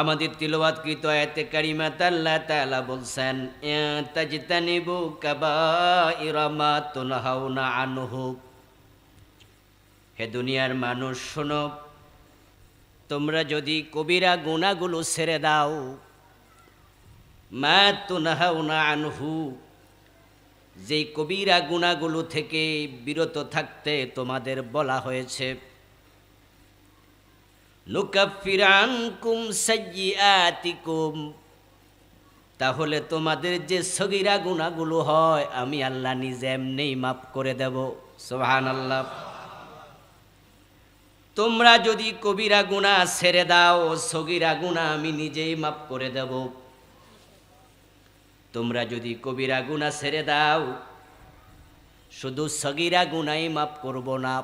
আমাদের তিলবাদকৃত আয়াতে কারিমা তাল্লা তালা বলছেন তাজিতানিবু কাবা ইরামা তোনহাউনা আনহু হে দুনিয়ার মানুষ শোনো তোমরা যদি কবিরা গুণাগুলো ছেড়ে দাও মা তোনহাউনা আনহু যেই কবিরা গুণাগুলো থেকে বিরত থাকতে তোমাদের বলা হয়েছে লুকাফিরাঙ্কুম সাইয়াতিকুম তাহলে তোমাদের যে সগিরা গুণাগুলো হয় আমি আল্লাহ নিজে এমনিই মাফ করে দেব সোহান আল্লাহ তোমরা যদি কবিরা গুণা ছেড়ে দাও সগিরা গুণা আমি নিজেই মাফ করে দেব তোমরা যদি কবিরা গুণা ছেড়ে দাও শুধু সগিরা গুণাই মাফ করব না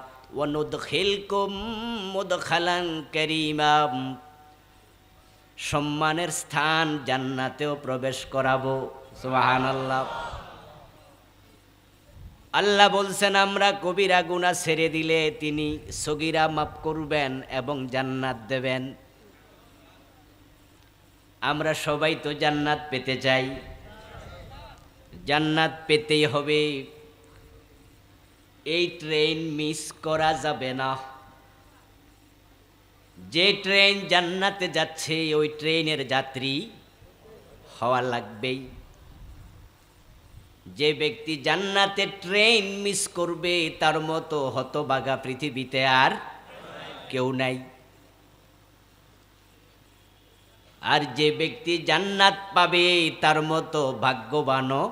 সম্মানের স্থান জান্নাতেও প্রবেশ করাবো সুবাহান আল্লাহ আল্লাহ বলছেন আমরা কবিরা গুণা ছেড়ে দিলে তিনি সগিরা মাফ করবেন এবং জান্নাত দেবেন আমরা সবাই তো জান্নাত পেতে চাই জান্নাত পেতেই হবে এই ট্রেন মিস করা যাবে না যে ট্রেন জান্নাতে যাচ্ছে ওই ট্রেনের যাত্রী হওয়া লাগবেই যে ব্যক্তি জান্নাতে ট্রেন মিস করবে তার মতো হতবাগা পৃথিবীতে আর কেউ নাই আর যে ব্যক্তি জান্নাত পাবে তার মতো ভাগ্যবানও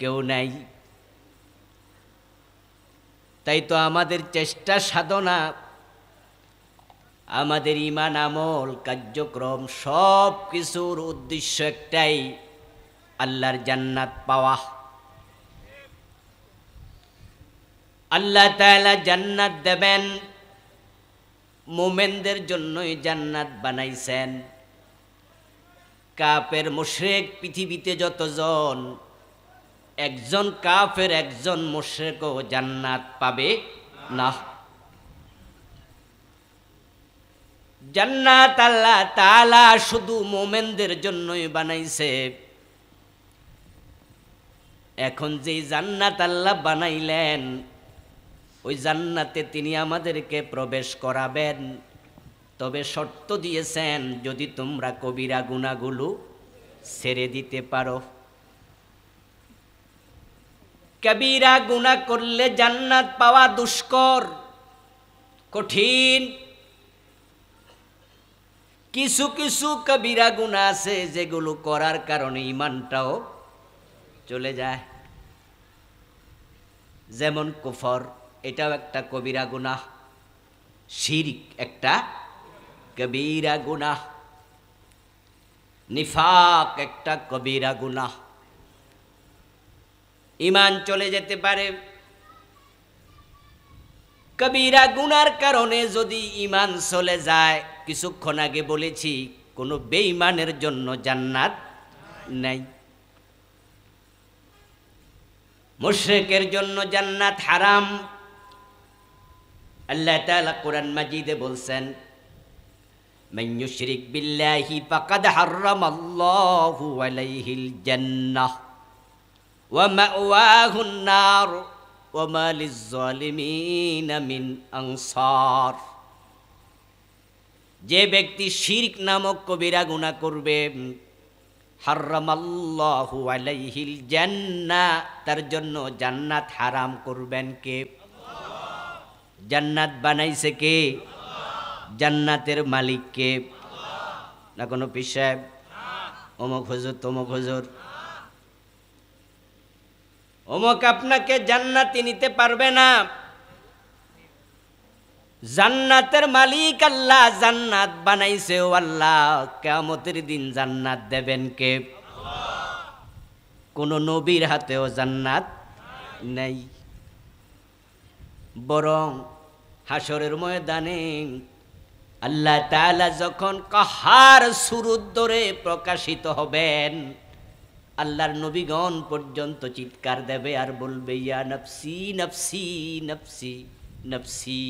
কেউ নাই তাই তো আমাদের চেষ্টা সাধনা আমাদের ইমান আমল কার্যক্রম সব কিছুর উদ্দেশ্য একটাই আল্লাহর জান্নাত পাওয়া আল্লাহ তালা জান্নাত দেবেন মোমেনদের জন্যই জান্নাত বানাইছেন কাপের মোশেক পৃথিবীতে যতজন একজন কাফের একজন মোশেকও জান্নাত পাবে না জান্নাত আল্লাহ তালা শুধু মোমেনদের জন্যই বানাইছে এখন যেই জান্নাত আল্লাহ বানাইলেন ওই জান্নাতে তিনি আমাদেরকে প্রবেশ করাবেন তবে শর্ত দিয়েছেন যদি তোমরা কবিরা গুণাগুলো ছেড়ে দিতে পারো কবিরা গুণা করলে জান্নাত পাওয়া দুষ্কর কঠিন কিছু কিছু কবিরা গুণা আছে যেগুলো করার কারণে ইমানটাও চলে যায় যেমন কুফর এটাও একটা কবিরা গুণা শিরিক একটা কবিরা গুণা নিফাক একটা কবিরা গুণা ইমান চলে যেতে পারে কবিরা গুনার কারণে যদি ইমান চলে যায় কিছুক্ষণ আগে বলেছি কোনো বেঈমানের জন্য জান্নাত নাই মুশ্রেকের জন্য জান্নাত হারাম আল্লাহ তাআলা কোরআন মাজিদে বলছেন من يشرك বিল্লাহি فقد حرم আল্লাহু আলাইহিল জান্নাহ যে ব্যক্তি শিরিক নামক কবিরা গুণা করবে হারামাল্লাহু তার জন্য জান্নাত হারাম করবেন কে জান্নাত বানাইছে কে জান্নাতের মালিক কে না কোনো পিসাব অমুক হজুর তমুক হজুর অমুক আপনাকে জান্নাতি নিতে পারবে না জান্নাতের মালিক আল্লাহ জান্নাত বানাইছে ও আল্লাহ কেমতের দিন জান্নাত দেবেন কে কোন নবীর হাতেও জান্নাত নেই বরং হাসরের ময়দানে আল্লাহ তালা যখন কাহার সুরুদ্দরে প্রকাশিত হবেন আল্লাহর নবীগণ পর্যন্ত চিৎকার দেবে আর বলবে ইয়া নফসি নফসি নফসি নফসি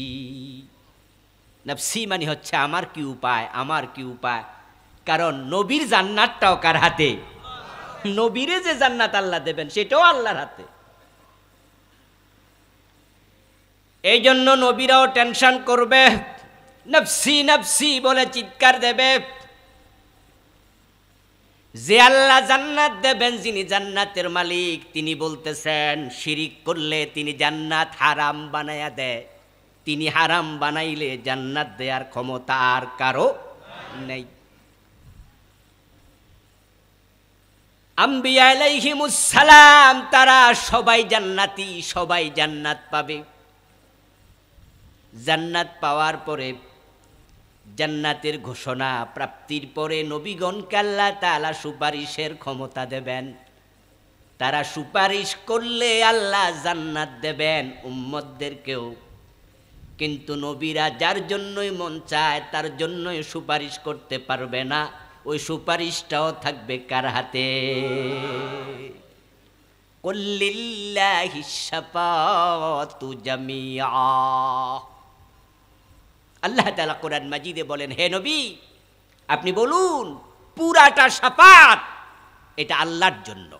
নফসি মানে হচ্ছে আমার কি উপায় আমার কি উপায় কারণ নবীর জান্নাতটাও কার হাতে নবীরে যে জান্নাত আল্লাহ দেবেন সেটাও আল্লাহর হাতে এই জন্য নবীরাও টেনশন করবে নফসি নফসি বলে চিৎকার দেবে যে আল্লাহ জান্নাত দেবেন যিনি জান্নাতের মালিক তিনি বলতেছেন শিরিক করলে তিনি জান্নাত হারাম বানাইয়া দেয় তিনি হারাম বানাইলে জান্নাত দেয়ার ক্ষমতা আর কারো নেই আম্বিয়ালাইহিমুসালাম তারা সবাই জান্নাতি সবাই জান্নাত পাবে জান্নাত পাওয়ার পরে জান্নাতের ঘোষণা প্রাপ্তির পরে নবীগণকে আল্লাহ তালা সুপারিশের ক্ষমতা দেবেন তারা সুপারিশ করলে আল্লাহ জান্নাত দেবেন উম্মদদেরকেও কিন্তু নবীরা যার জন্যই মন চায় তার জন্যই সুপারিশ করতে পারবে না ওই সুপারিশটাও থাকবে কার হাতে কল্লিল্লা হিসাপ তু জামিয়া আল্লাহ তালা কোরআন মাজিদে বলেন হে নবী আপনি বলুন পুরাটা সাপাত এটা আল্লাহর জন্য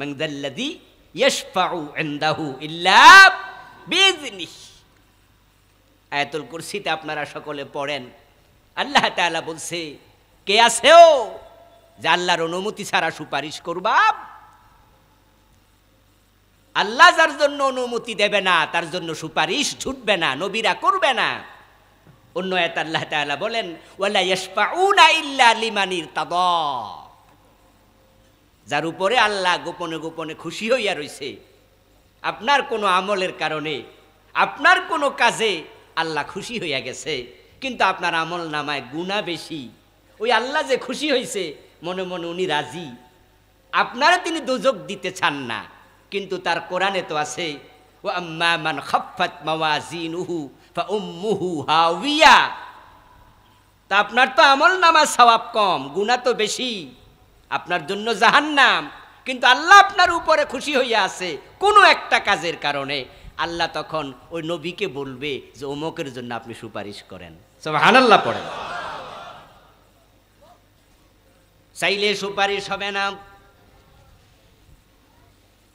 মাংদাল্লাদি আয়াতুল কুরসিতে আপনারা সকলে পড়েন আল্লাহ তালা বলছে কে আছে ও যে আল্লাহর অনুমতি ছাড়া সুপারিশ করবা আল্লাহ যার জন্য অনুমতি দেবে না তার জন্য সুপারিশ ছুটবে না নবীরা করবে না অন্য এত আল্লাহ তালা বলেন ওয়ালা ইয়সপাউনা ইল্লা লিমানির তাদ যার উপরে আল্লাহ গোপনে গোপনে খুশি হইয়া রয়েছে আপনার কোনো আমলের কারণে আপনার কোনো কাজে আল্লাহ খুশি হইয়া গেছে কিন্তু আপনার আমল নামায় গুণা বেশি ওই আল্লাহ যে খুশি হয়েছে মনে মনে উনি রাজি আপনারা তিনি দুজক দিতে চান না কিন্তু তার কোরআনে তো আছে ও আম্মা মান খফাত মাওয়াজিনুহু উম্মুহু তা আপনার তো আমল নামা সবাব কম গুণা তো বেশি আপনার জন্য জাহান্নাম কিন্তু আল্লাহ আপনার উপরে খুশি হইয়া আছে কোনো একটা কাজের কারণে আল্লাহ তখন ওই নবীকে বলবে যে অমুকের জন্য আপনি সুপারিশ করেন সব হানাল্লাহ পড়েন চাইলে সুপারিশ হবে না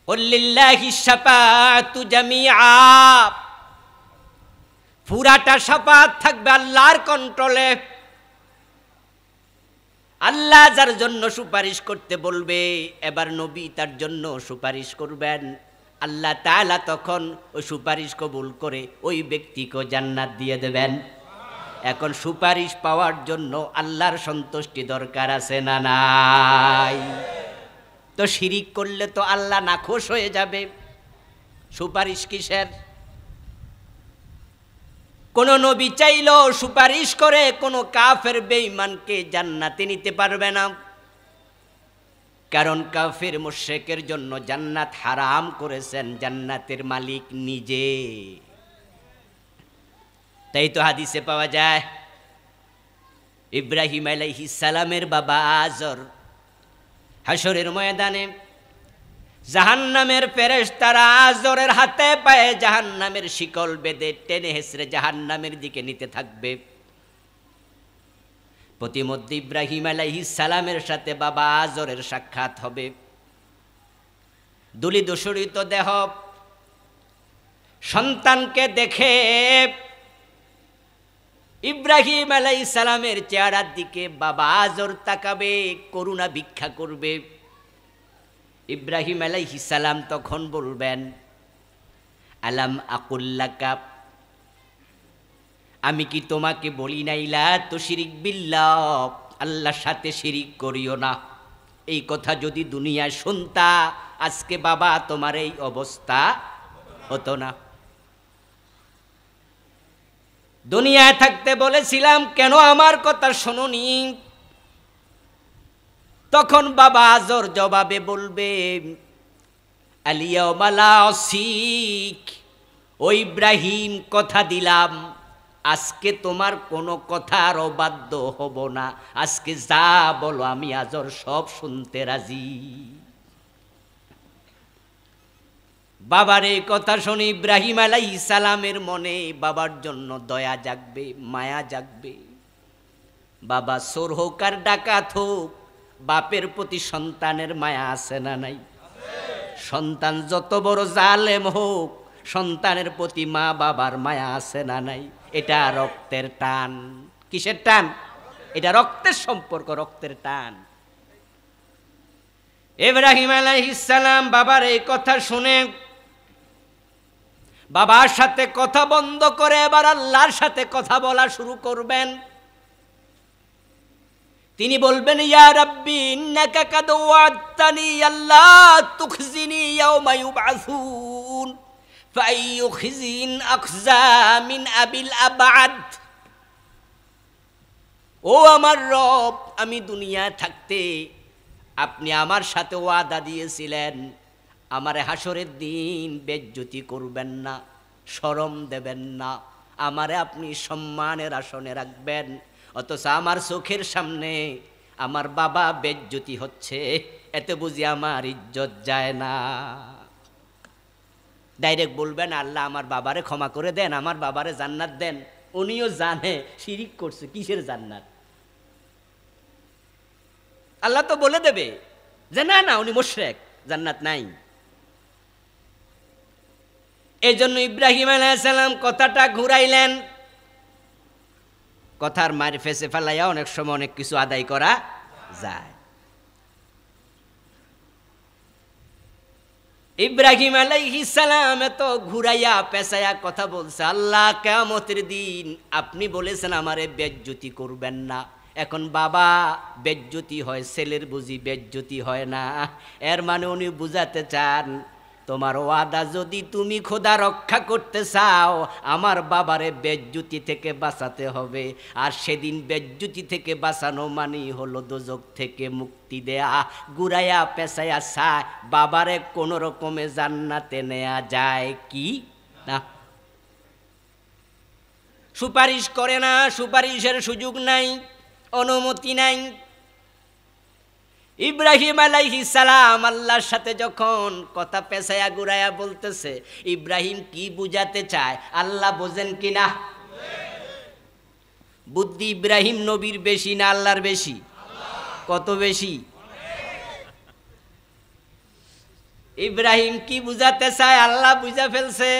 قل لله الشفاعة পুরাটা সাপাত থাকবে আল্লাহর কন্ট্রোলে আল্লাহ যার জন্য সুপারিশ করতে বলবে এবার নবী তার জন্য সুপারিশ করবেন আল্লাহ তালা তখন ওই সুপারিশ কবুল করে ওই ব্যক্তিকে জান্নাত দিয়ে দেবেন এখন সুপারিশ পাওয়ার জন্য আল্লাহর সন্তুষ্টি দরকার আছে না নাই তো শিরিক করলে তো আল্লাহ নাখোশ হয়ে যাবে সুপারিশ কিসের কোন নবী চাইল সুপারিশ করে কোনো কাফের বেঈমানকে জান্নাতে নিতে পারবে না কারণ কাফের মোশেকের জন্য জান্নাত হারাম করেছেন জান্নাতের মালিক নিজে তাই তো হাদিসে পাওয়া যায় ইব্রাহিম আলাইহিস সালামের বাবা আজর হাসরের ময়দানে জাহান্নামের ফেরেশ তারা আজরের হাতে পায়ে জাহান্নামের শিকল বেঁধে টেনে হেসড়ে জাহান্নামের দিকে নিতে থাকবে প্রতিমধ্যে ইব্রাহিম আলাহি সালামের সাথে বাবা আজরের সাক্ষাৎ হবে দুলি দূষরিত দেহ সন্তানকে দেখে ইব্রাহিম আলাই সালামের চেহারার দিকে বাবা আজর তাকাবে করুণা ভিক্ষা করবে ইব্রাহিম হিসালাম তখন বলবেন আলাম আকুল্লা কাপ আমি কি তোমাকে বলি নাইলা তো শিরিক বিল্লা আল্লাহর সাথে শিরিক করিও না এই কথা যদি দুনিয়ায় শুনতা আজকে বাবা তোমার এই অবস্থা হতো না দুনিয়ায় থাকতে বলেছিলাম কেন আমার কথা শুনুনি তখন বাবা আজর জবাবে বলবে আলিয়ামালা অসিক ও ইব্রাহিম কথা দিলাম আজকে তোমার কোনো কথার অবাধ্য হব না আজকে যা বলো আমি আজর সব শুনতে রাজি বাবার এই কথা শুনে ইব্রাহিম আলাই সালামের মনে বাবার জন্য দয়া জাগবে মায়া জাগবে বাবা সোর হোক আর ডাকাত হোক বাপের প্রতি সন্তানের মায়া আছে না নাই সন্তান যত বড় জালেম হোক সন্তানের প্রতি মা বাবার মায়া আছে না নাই এটা রক্তের টান কিসের টান এটা রক্তের সম্পর্ক রক্তের টান এব্রাহিম আলাইসালাম বাবার এই কথা শুনে বাবার সাথে কথা বন্ধ করে এবার আল্লাহর সাথে কথা বলা শুরু করবেন তিনি বলবেন ইয়া রাব্বি ইন্নাকা কাদ ওয়াদানি আল্লাহ তুখজিনি ইয়াওমা ইউবাসুন ফাইয়ু খিজিন আখজা মিন আবিল আবাদ ও আমার রব আমি দুনিয়া থাকতে আপনি আমার সাথে ওয়াদা দিয়েছিলেন আমার হাসরের দিন বেজ্জতি করবেন না শরম দেবেন না আমারে আপনি সম্মানের আসনে রাখবেন অথচ আমার চোখের সামনে আমার বাবা বেজ্যুতি হচ্ছে এতে বুঝি আমার ইজ্জত যায় না ডাইরেক্ট বলবেন আল্লাহ আমার বাবারে ক্ষমা করে দেন আমার বাবারে জান্নাত দেন উনিও জানে শিরিক করছে কিসের জান্নাত আল্লাহ তো বলে দেবে যে না না উনি মোশরেক জান্নাত নাই এই জন্য ইব্রাহিম আলাইসালাম কথাটা ঘুরাইলেন কথার মারি ফেসে ফেলাইয়া অনেক সময় অনেক কিছু আদায় করা যায় ইব্রাহিম সালাম এত ঘুরাইয়া পেঁচাইয়া কথা বলছে আল্লাহ কেমতের দিন আপনি বলেছেন আমারে বেজ্যোতি করবেন না এখন বাবা বেজ্যোতি হয় ছেলের বুঝি বেজ্যোতি হয় না এর মানে উনি বুঝাতে চান তোমার ওয়াদা যদি তুমি খোদা রক্ষা করতে চাও আমার বাবারে বেজ্যুতি থেকে বাঁচাতে হবে আর সেদিন বেজ্যুতি থেকে বাঁচানো মানেই হলো দোজক থেকে মুক্তি দেয়া গুড়াইয়া পেশায়া সা বাবারে কোনো রকমে জান্নাতে নেয়া যায় কি না সুপারিশ করে না সুপারিশের সুযোগ নাই অনুমতি নাই ইব্রাহিম আলাইহি সালাম আল্লাহর সাথে যখন কথা পেশায়া গুড়ায়া বলতেছে ইব্রাহিম কি বুঝাতে চায় আল্লাহ বোঝেন কি না বুদ্ধি ইব্রাহিম নবীর বেশি না আল্লাহর বেশি কত বেশি ইব্রাহিম কি বুঝাতে চায় আল্লাহ বুঝা ফেলছে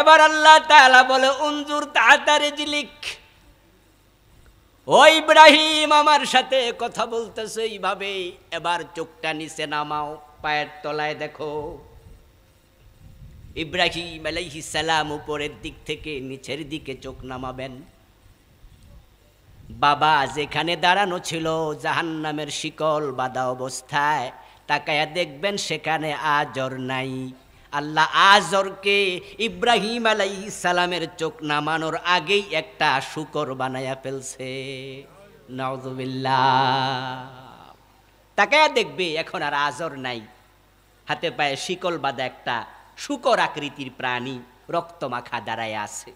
এবার আল্লাহ তাআলা বলে উনজুর তাড়াতাড়ি জিলিক ও ইব্রাহিম আমার সাথে কথা বলতেছে এইভাবে এবার চোখটা নিচে নামাও পায়ের তলায় দেখো ইব্রাহিম আলাইহি সালাম উপরের দিক থেকে নিচের দিকে চোখ নামাবেন বাবা যেখানে দাঁড়ানো ছিল জাহান্নামের শিকল বাঁধা অবস্থায় তাকায়া দেখবেন সেখানে আজর নাই আল্লাহ আজরকে ইব্রাহিম আলাই সালামের চোখ নামানোর আগেই একটা শুকর বানায়া ফেলছে নজবিল্লা তাকে দেখবে এখন আর আজর নাই হাতে পায়ে শিকল বাঁধা একটা শুকর আকৃতির প্রাণী রক্তমাখা দাঁড়ায় আছে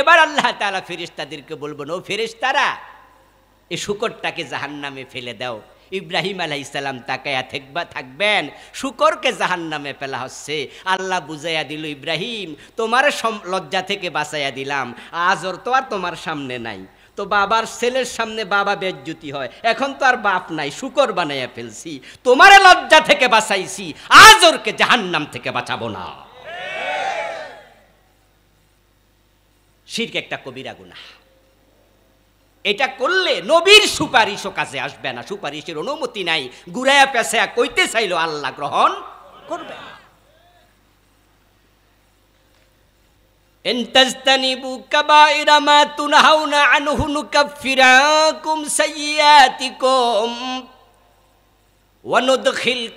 এবার আল্লাহ তালা ফেরিস্তাদেরকে বলবো ও ফেরিস্তারা এই শুকরটাকে জাহান নামে ফেলে দাও ইব্রাহিম আলাহ ইসালাম তাকায়া থাকবা থাকবেন শুকরকে জাহান নামে ফেলা হচ্ছে আল্লাহ বুঝাইয়া দিল ইব্রাহিম তোমার লজ্জা থেকে বাঁচাইয়া দিলাম আজর তো আর তোমার সামনে নাই তো বাবার ছেলের সামনে বাবা বেজ্যুতি হয় এখন তো আর বাপ নাই শুকর বানাইয়া ফেলছি তোমার লজ্জা থেকে বাঁচাইছি আজ ওরকে জাহান্নাম থেকে বাঁচাবো না শির একটা কবিরা গুনাহ এটা করলে নবীর সুপারিশও কাছে আসবে না সুপারিশের অনুমতি নাই গুড়াইয়া পেশায়া কইতে চাইলো আল্লাহ গ্রহণ করবে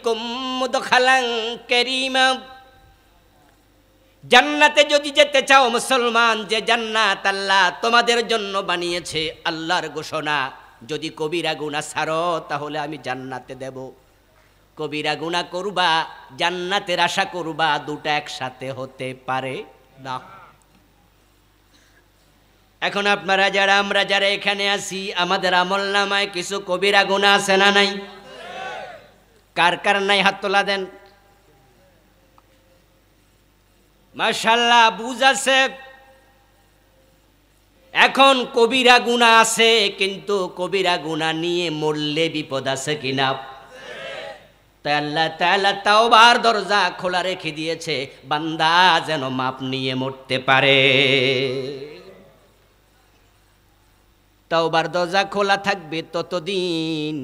তোমরা জান্নাতে যদি যেতে চাও মুসলমান যে জান্নাত আল্লাহ তোমাদের জন্য বানিয়েছে আল্লাহর ঘোষণা যদি কবিরা গুণা সারো তাহলে আমি জান্নাতে দেব কবিরা গুণা করবা জান্নাতের আশা করবা দুটা একসাথে হতে পারে না এখন আপনারা যারা আমরা যারা এখানে আছি আমাদের আমল নামায় কিছু কবিরা গুণা আছে না নাই কার কার নাই হাত তোলা দেন মাশাল্লাহ বুঝ এখন কবিরা গুণা আছে কিন্তু কবিরা গুণা নিয়ে মরলে বিপদ আছে কিনা তাই তাওবার দরজা খোলা রেখে দিয়েছে বান্দা যেন মাপ নিয়ে মরতে পারে তাওবার দরজা খোলা থাকবে ততদিন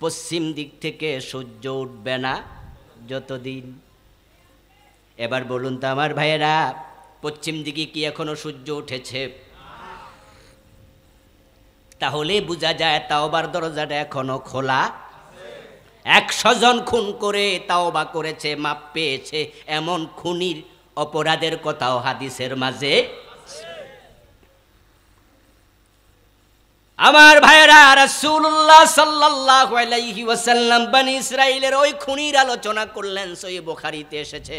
পশ্চিম দিক থেকে সূর্য উঠবে না যতদিন এবার বলুন তো আমার ভাইয়েরা পশ্চিম দিকে কি এখনো সূর্য উঠেছে তাহলে বোঝা যায় তাওবার দরজাটা এখনো খোলা একশো জন খুন করে তাওবা করেছে মাপ পেয়েছে এমন খুনির অপরাধের কথাও হাদিসের মাঝে আমার ভাইরা রাসূলুল্লাহ সাল্লাল্লাহু আলাইহি ওয়াসাল্লাম বনি ইসরাইলের ওই খুনির আলোচনা করলেন সই বুখারীতে এসেছে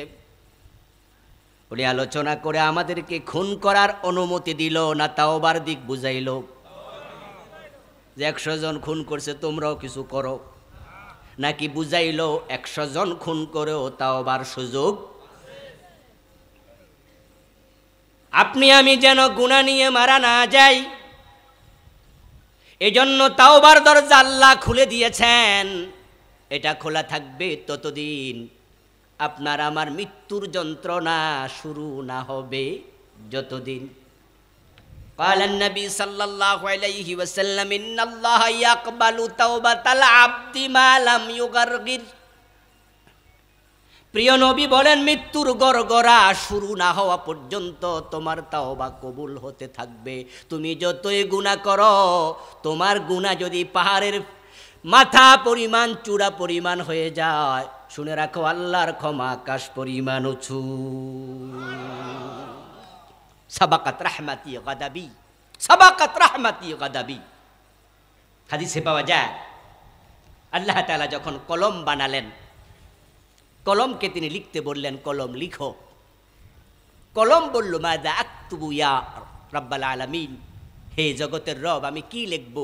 উনি আলোচনা করে আমাদেরকে খুন করার অনুমতি দিল না তাওবার দিক বুঝাইল যে একশো জন খুন করছে তোমরাও কিছু করো নাকি বুঝাইল একশো জন খুন করেও তাওবার সুযোগ আপনি আমি যেন গুণা নিয়ে মারা না যাই এজন্য বার দরজা আল্লাহ খুলে দিয়েছেন এটা খোলা থাকবে ততদিন আপনার আমার মৃত্যুর যন্ত্রণা শুরু না হবে যতদিন প্রিয় নবী বলেন মৃত্যুর গড়গড়া শুরু না হওয়া পর্যন্ত তোমার তাও বা কবুল হতে থাকবে তুমি যতই গুণা করো তোমার গুণা যদি পাহাড়ের মাথা পরিমাণ চূড়া পরিমাণ হয়ে যায় শুনে রাখো আল্লাহর ক্ষমা আকাশ পরিমাণ উঁচু সাবাকাত রাহমাতি গাদাবি সাবাকাত রাহমাতি গাদাবি হাদিসে পাওয়া যায় আল্লাহ তালা যখন কলম বানালেন কলমকে তিনি লিখতে বললেন কলম লিখো কলম বলল মাদা আক্তুবু ইয়া রব্বাল আলামিন হে জগতের রব আমি কি লিখব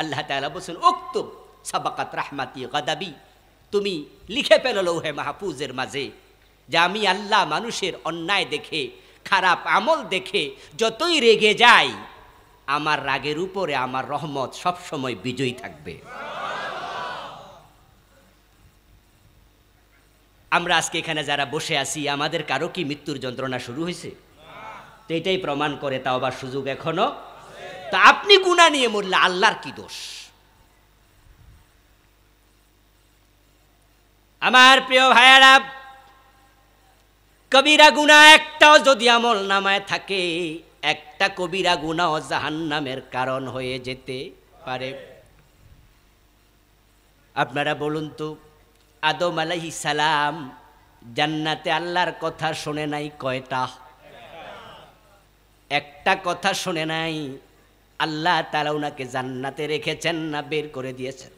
আল্লাহ তালা বলছেন উক্তুব সাবাকাত রাহমাতি গাদাবি তুমি লিখে পেল লৌহে মাহফুজের মাঝে যে আমি আল্লাহ মানুষের অন্যায় দেখে খারাপ আমল দেখে যতই রেগে যাই আমার রাগের উপরে আমার রহমত সবসময় বিজয়ী থাকবে আমরা আজকে এখানে যারা বসে আছি আমাদের কারো কি মৃত্যুর যন্ত্রণা শুরু হয়েছে তো এটাই প্রমাণ করে তাও আবার সুযোগ এখনো তা আপনি গুণা নিয়ে মরলে আল্লাহর কি দোষ আমার প্রিয় ভাইয়ারা কবিরা গুণা একটাও যদি আমল নামায় থাকে একটা কবিরা গুণাও জাহান্নামের কারণ হয়ে যেতে পারে আপনারা বলুন তো আদম আলাহি সালাম জান্নাতে আল্লাহর কথা শোনে নাই কয়টা একটা কথা শোনে নাই আল্লাহ তারা ওনাকে জান্নাতে রেখেছেন না বের করে দিয়েছেন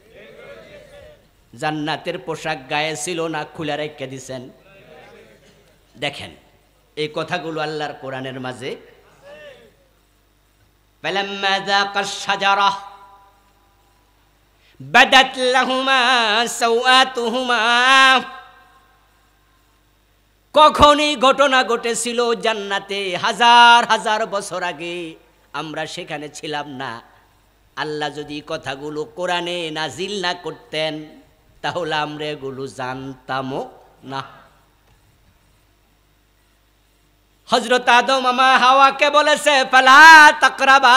জান্নাতের পোশাক গায়ে ছিল না খুলে রেখে দিছেন দেখেন এই কথাগুলো আল্লাহর কোরআনের মাঝে কখনই ঘটনা ঘটেছিল জান্নাতে হাজার হাজার বছর আগে আমরা সেখানে ছিলাম না আল্লাহ যদি কথাগুলো কোরআনে নাজিল না করতেন তাহলে আমরা এগুলো জানতামও না হজরত আদম আমা হাওয়াকে বলেছে পালা তকরাবা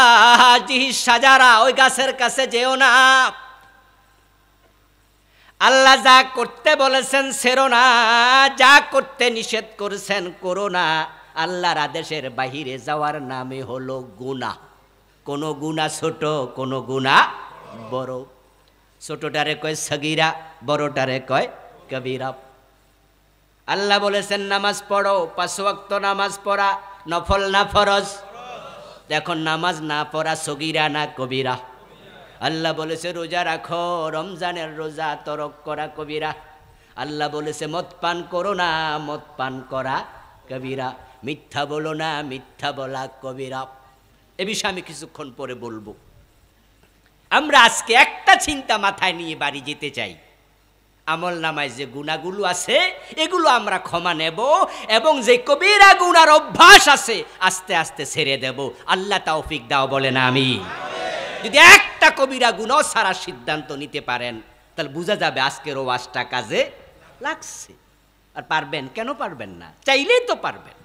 জিহি সাজারা ওই গাছের কাছে যেও না আল্লাহ যা করতে বলেছেন সেরো না যা করতে নিষেধ করেছেন করোনা আল্লাহর আদেশের বাহিরে যাওয়ার নামে হলো গুণা কোনো গুণা ছোট কোনো গুণা বড় ছোটটারে কয় সগিরা বড়টারে কয় কবিরা আল্লাহ বলেছেন নামাজ পড়ো পাঁচ নামাজ পড়া নফল না ফরজ এখন নামাজ না পড়া সগিরা না কবিরা আল্লাহ বলেছে রোজা রাখো রমজানের রোজা তরক করা কবিরা আল্লাহ বলেছে মদ পান করো না মদ পান করা কবিরা মিথ্যা বলো না মিথ্যা বলা কবিরা এ বিষয়ে আমি কিছুক্ষণ পরে বলবো আমরা আজকে একটা চিন্তা মাথায় নিয়ে বাড়ি যেতে চাই আমল নামায় যে গুণাগুলো আছে এগুলো আমরা ক্ষমা নেব এবং যে কবিরা গুণার অভ্যাস আছে আস্তে আস্তে ছেড়ে দেব আল্লাহ তাওফিক দাও বলে না আমি যদি একটা কবিরা গুণ সারা সিদ্ধান্ত নিতে পারেন তাহলে বোঝা যাবে আজকের ওয়াজটা কাজে লাগছে আর পারবেন কেন পারবেন না চাইলেই তো পারবেন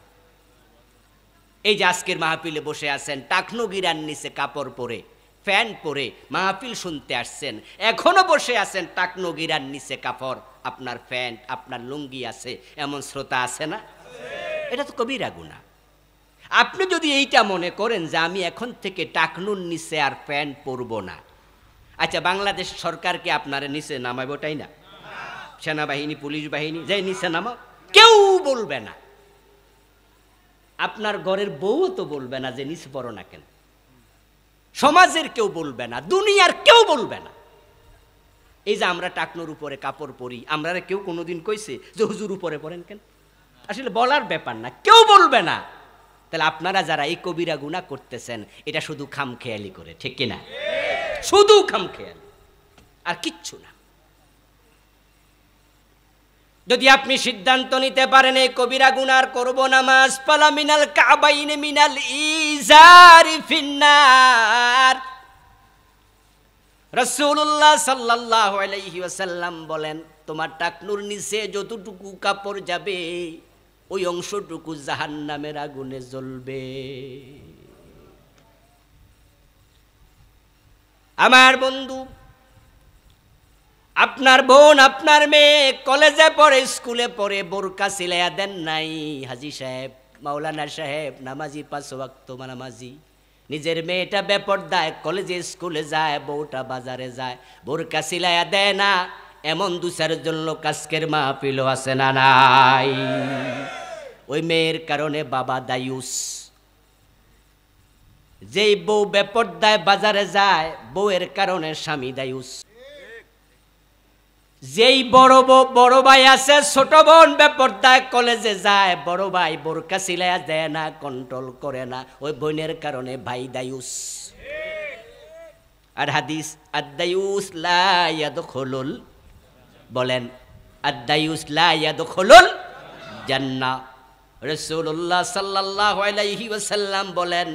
এই যে আজকের মাহফিলে বসে আছেন টাকনো নিচে কাপড় পরে প্যান্ট পরে মাহফিল শুনতে আসছেন এখনও বসে আছেন টাকনগিরার নিচে কাপড় আপনার প্যান্ট আপনার লুঙ্গি আছে এমন শ্রোতা আছে না এটা তো কবি রাগুনা আপনি যদি এইটা মনে করেন যে আমি এখন থেকে টাকনুর নিচে আর প্যান্ট পরব না আচ্ছা বাংলাদেশ সরকারকে আপনার নিচে নামাবো তাই না সেনাবাহিনী পুলিশ বাহিনী যাই নিচে নামাও কেউ বলবে না আপনার ঘরের বউও তো বলবে না যে নিচে পড়ো না কেন সমাজের কেউ বলবে না দুনিয়ার কেউ বলবে না এই যে আমরা টাকনোর উপরে কাপড় পরি আমরা কেউ কোনোদিন কইছে যে হুজুর উপরে পরেন কেন আসলে বলার ব্যাপার না কেউ বলবে না তাহলে আপনারা যারা এই কবিরা গুণা করতেছেন এটা শুধু খামখেয়ালি করে ঠিক কিনা শুধু খামখেয়ালি আর কিচ্ছু না যদি আপনি সিদ্ধান্ত নিতে পারেন এই কবিরা গুনার করব নামাজ পালা মিনাল কাবাইন মিনাল ইজার ফিন্নার রসুল্লাহ সাল্লাহ আলাইহি ওয়াসাল্লাম বলেন তোমার টাকনুর নিচে যতটুকু কাপড় যাবে ওই অংশটুকু জাহান নামের আগুনে জ্বলবে আমার বন্ধু আপনার বোন আপনার মেয়ে কলেজে পড়ে স্কুলে পড়ে বোরকা সিলাইয়া দেন নাই হাজি সাহেব মাওলানা সাহেব নামাজি পাঁচ নামাজি নিজের মেয়েটা দেয় কলেজে স্কুলে যায় বউটা বাজারে যায় বোরকা সিলাইয়া দেয় না এমন লোক জন্য কাজকের পিলো আছে না নাই ওই মেয়ের কারণে বাবা দায়ুস যেই বউ বেপর্দায় বাজারে যায় বউয়ের কারণে স্বামী দায়ুস যেই বড় বড় ভাই আছে ছোট বোন বেপর্দায় কলেজে যায় বড় ভাই বোরকা সিলাইয়া দেয় না কন্ট্রোল করে না ওই বোনের কারণে ভাই দায়ুস আর হাদিস আদায়ুস লায়াদ খোলুল বলেন আদায়ুস লায়াদ খোলুল জান্না রসুল্লাহ সাল্লাহ আলাইহি ওসাল্লাম বলেন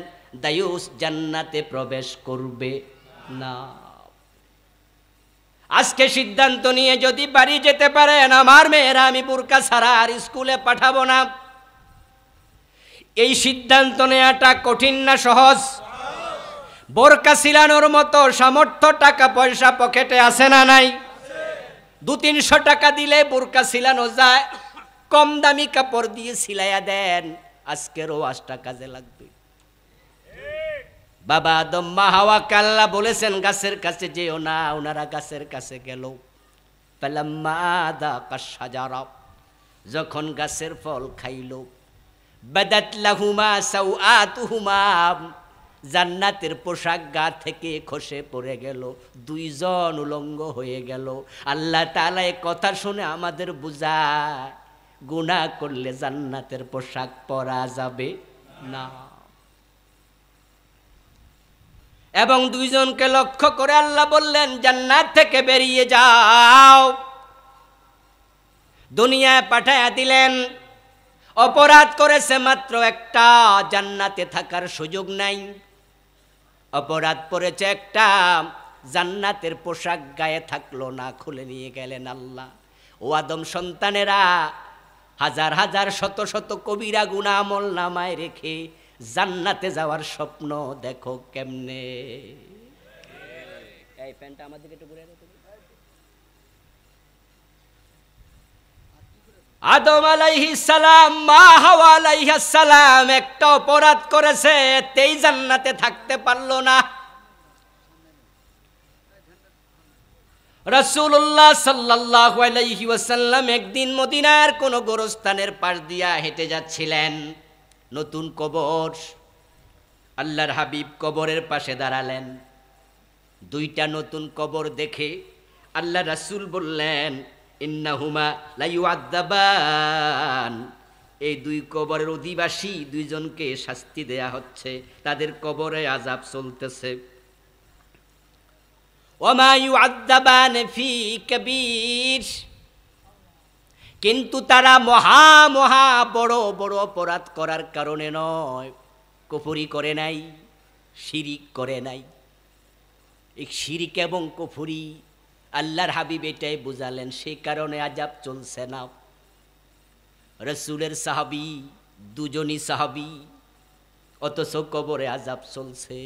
দায়ুস জান্নাতে প্রবেশ করবে না আজকে সিদ্ধান্ত নিয়ে যদি বাড়ি যেতে পারেন আমার মেয়েরা আমি বুরকা ছাড়া আর স্কুলে পাঠাবো না এই সিদ্ধান্ত নেওয়াটা কঠিন না সহজ বোরকা সিলানোর মতো সামর্থ্য টাকা পয়সা পকেটে আসে না নাই দু তিনশো টাকা দিলে বোরকা সিলানো যায় কম দামি কাপড় দিয়ে সিলাইয়া দেন আশ টাকা যে লাগবে বাবা দম্মা হাওয়া কাল্লা বলেছেন গাছের কাছে যেও না ওনারা গাছের কাছে গেল দা যখন গাছের ফল খাইল জান্নাতের পোশাক গা থেকে খসে পড়ে গেল দুইজন উলঙ্গ হয়ে গেল আল্লাহ তালা কথা শুনে আমাদের বুঝা গুণা করলে জান্নাতের পোশাক পরা যাবে না এবং দুইজনকে লক্ষ্য করে আল্লাহ বললেন জান্নাত থেকে বেরিয়ে যাও দুনিয়ায় পাঠায়া দিলেন অপরাধ করেছে মাত্র একটা জান্নাতে থাকার সুযোগ নাই অপরাধ পড়েছে একটা জান্নাতের পোশাক গায়ে থাকলো না খুলে নিয়ে গেলেন আল্লাহ ও আদম সন্তানেরা হাজার হাজার শত শত কবিরা গুণামল আমল নামায় রেখে জান্নাতে যাওয়ার স্বপ্ন দেখো কেমনে আদম মা হাওয়া একটা অপরাধ করেছে তেই জান্নাতে থাকতে পারল না রসুল্লাহ সাল্লাহ আলাইহি ওয়াসাল্লাম একদিন মদিনার কোন গোরস্থানের পাশ দিয়া হেঁটে যাচ্ছিলেন নতুন কবর আল্লাহর হাবিব কবরের পাশে দাঁড়ালেন দুইটা নতুন কবর দেখে আল্লাহ রাসুল বললেন ইন্নাহুমা লাইউ আদাবান এই দুই কবরের অধিবাসী দুইজনকে শাস্তি দেয়া হচ্ছে তাদের কবরে আজাব চলতেছে ওমায়ু আদাবান ফি কবির কিন্তু তারা মহা মহা বড় বড় অপরাধ করার কারণে নয় কফুরি করে নাই শিরিক করে নাই এই শিরিক এবং কুফুরি আল্লাহর হাবিব এটাই বুঝালেন সে কারণে আজাব চলছে না রসুলের সাহাবি দুজনই সাহাবি অথচ কবরে আজাব চলছে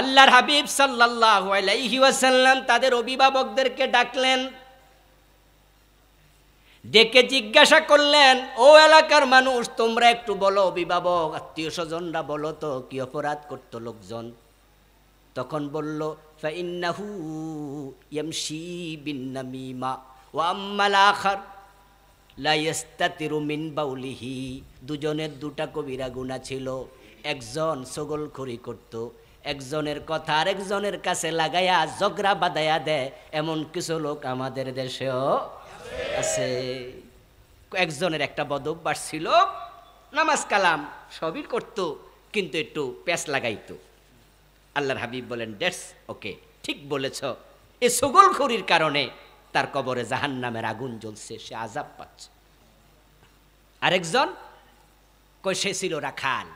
আল্লাহর হাবিব সাল্লাহ তাদের অভিভাবকদেরকে ডাকলেন ডেকে জিজ্ঞাসা করলেন ও এলাকার মানুষ তোমরা একটু বলো অভিভাবক আত্মীয় স্বজনরা বলো তো কি অপরাধ করতো লোকজন তখন বলল বাউলিহি দুজনের দুটা কবিরা গুণা ছিল একজন খড়ি করত একজনের কথা আরেকজনের কাছে লাগায়া জগরা বাদায়া দেয় এমন কিছু লোক আমাদের দেশেও আছে একজনের একটা বদক ছিল নামাজ কালাম সবই করত কিন্তু একটু প্যাঁচ লাগাইতো আল্লাহর হাবিব বলেন ডেটস ওকে ঠিক বলেছ এ সগোলখড়ির কারণে তার কবরে জাহান নামের আগুন জ্বলছে সে আজাব পাচ্ছে আরেকজন কই সে ছিল রাখাল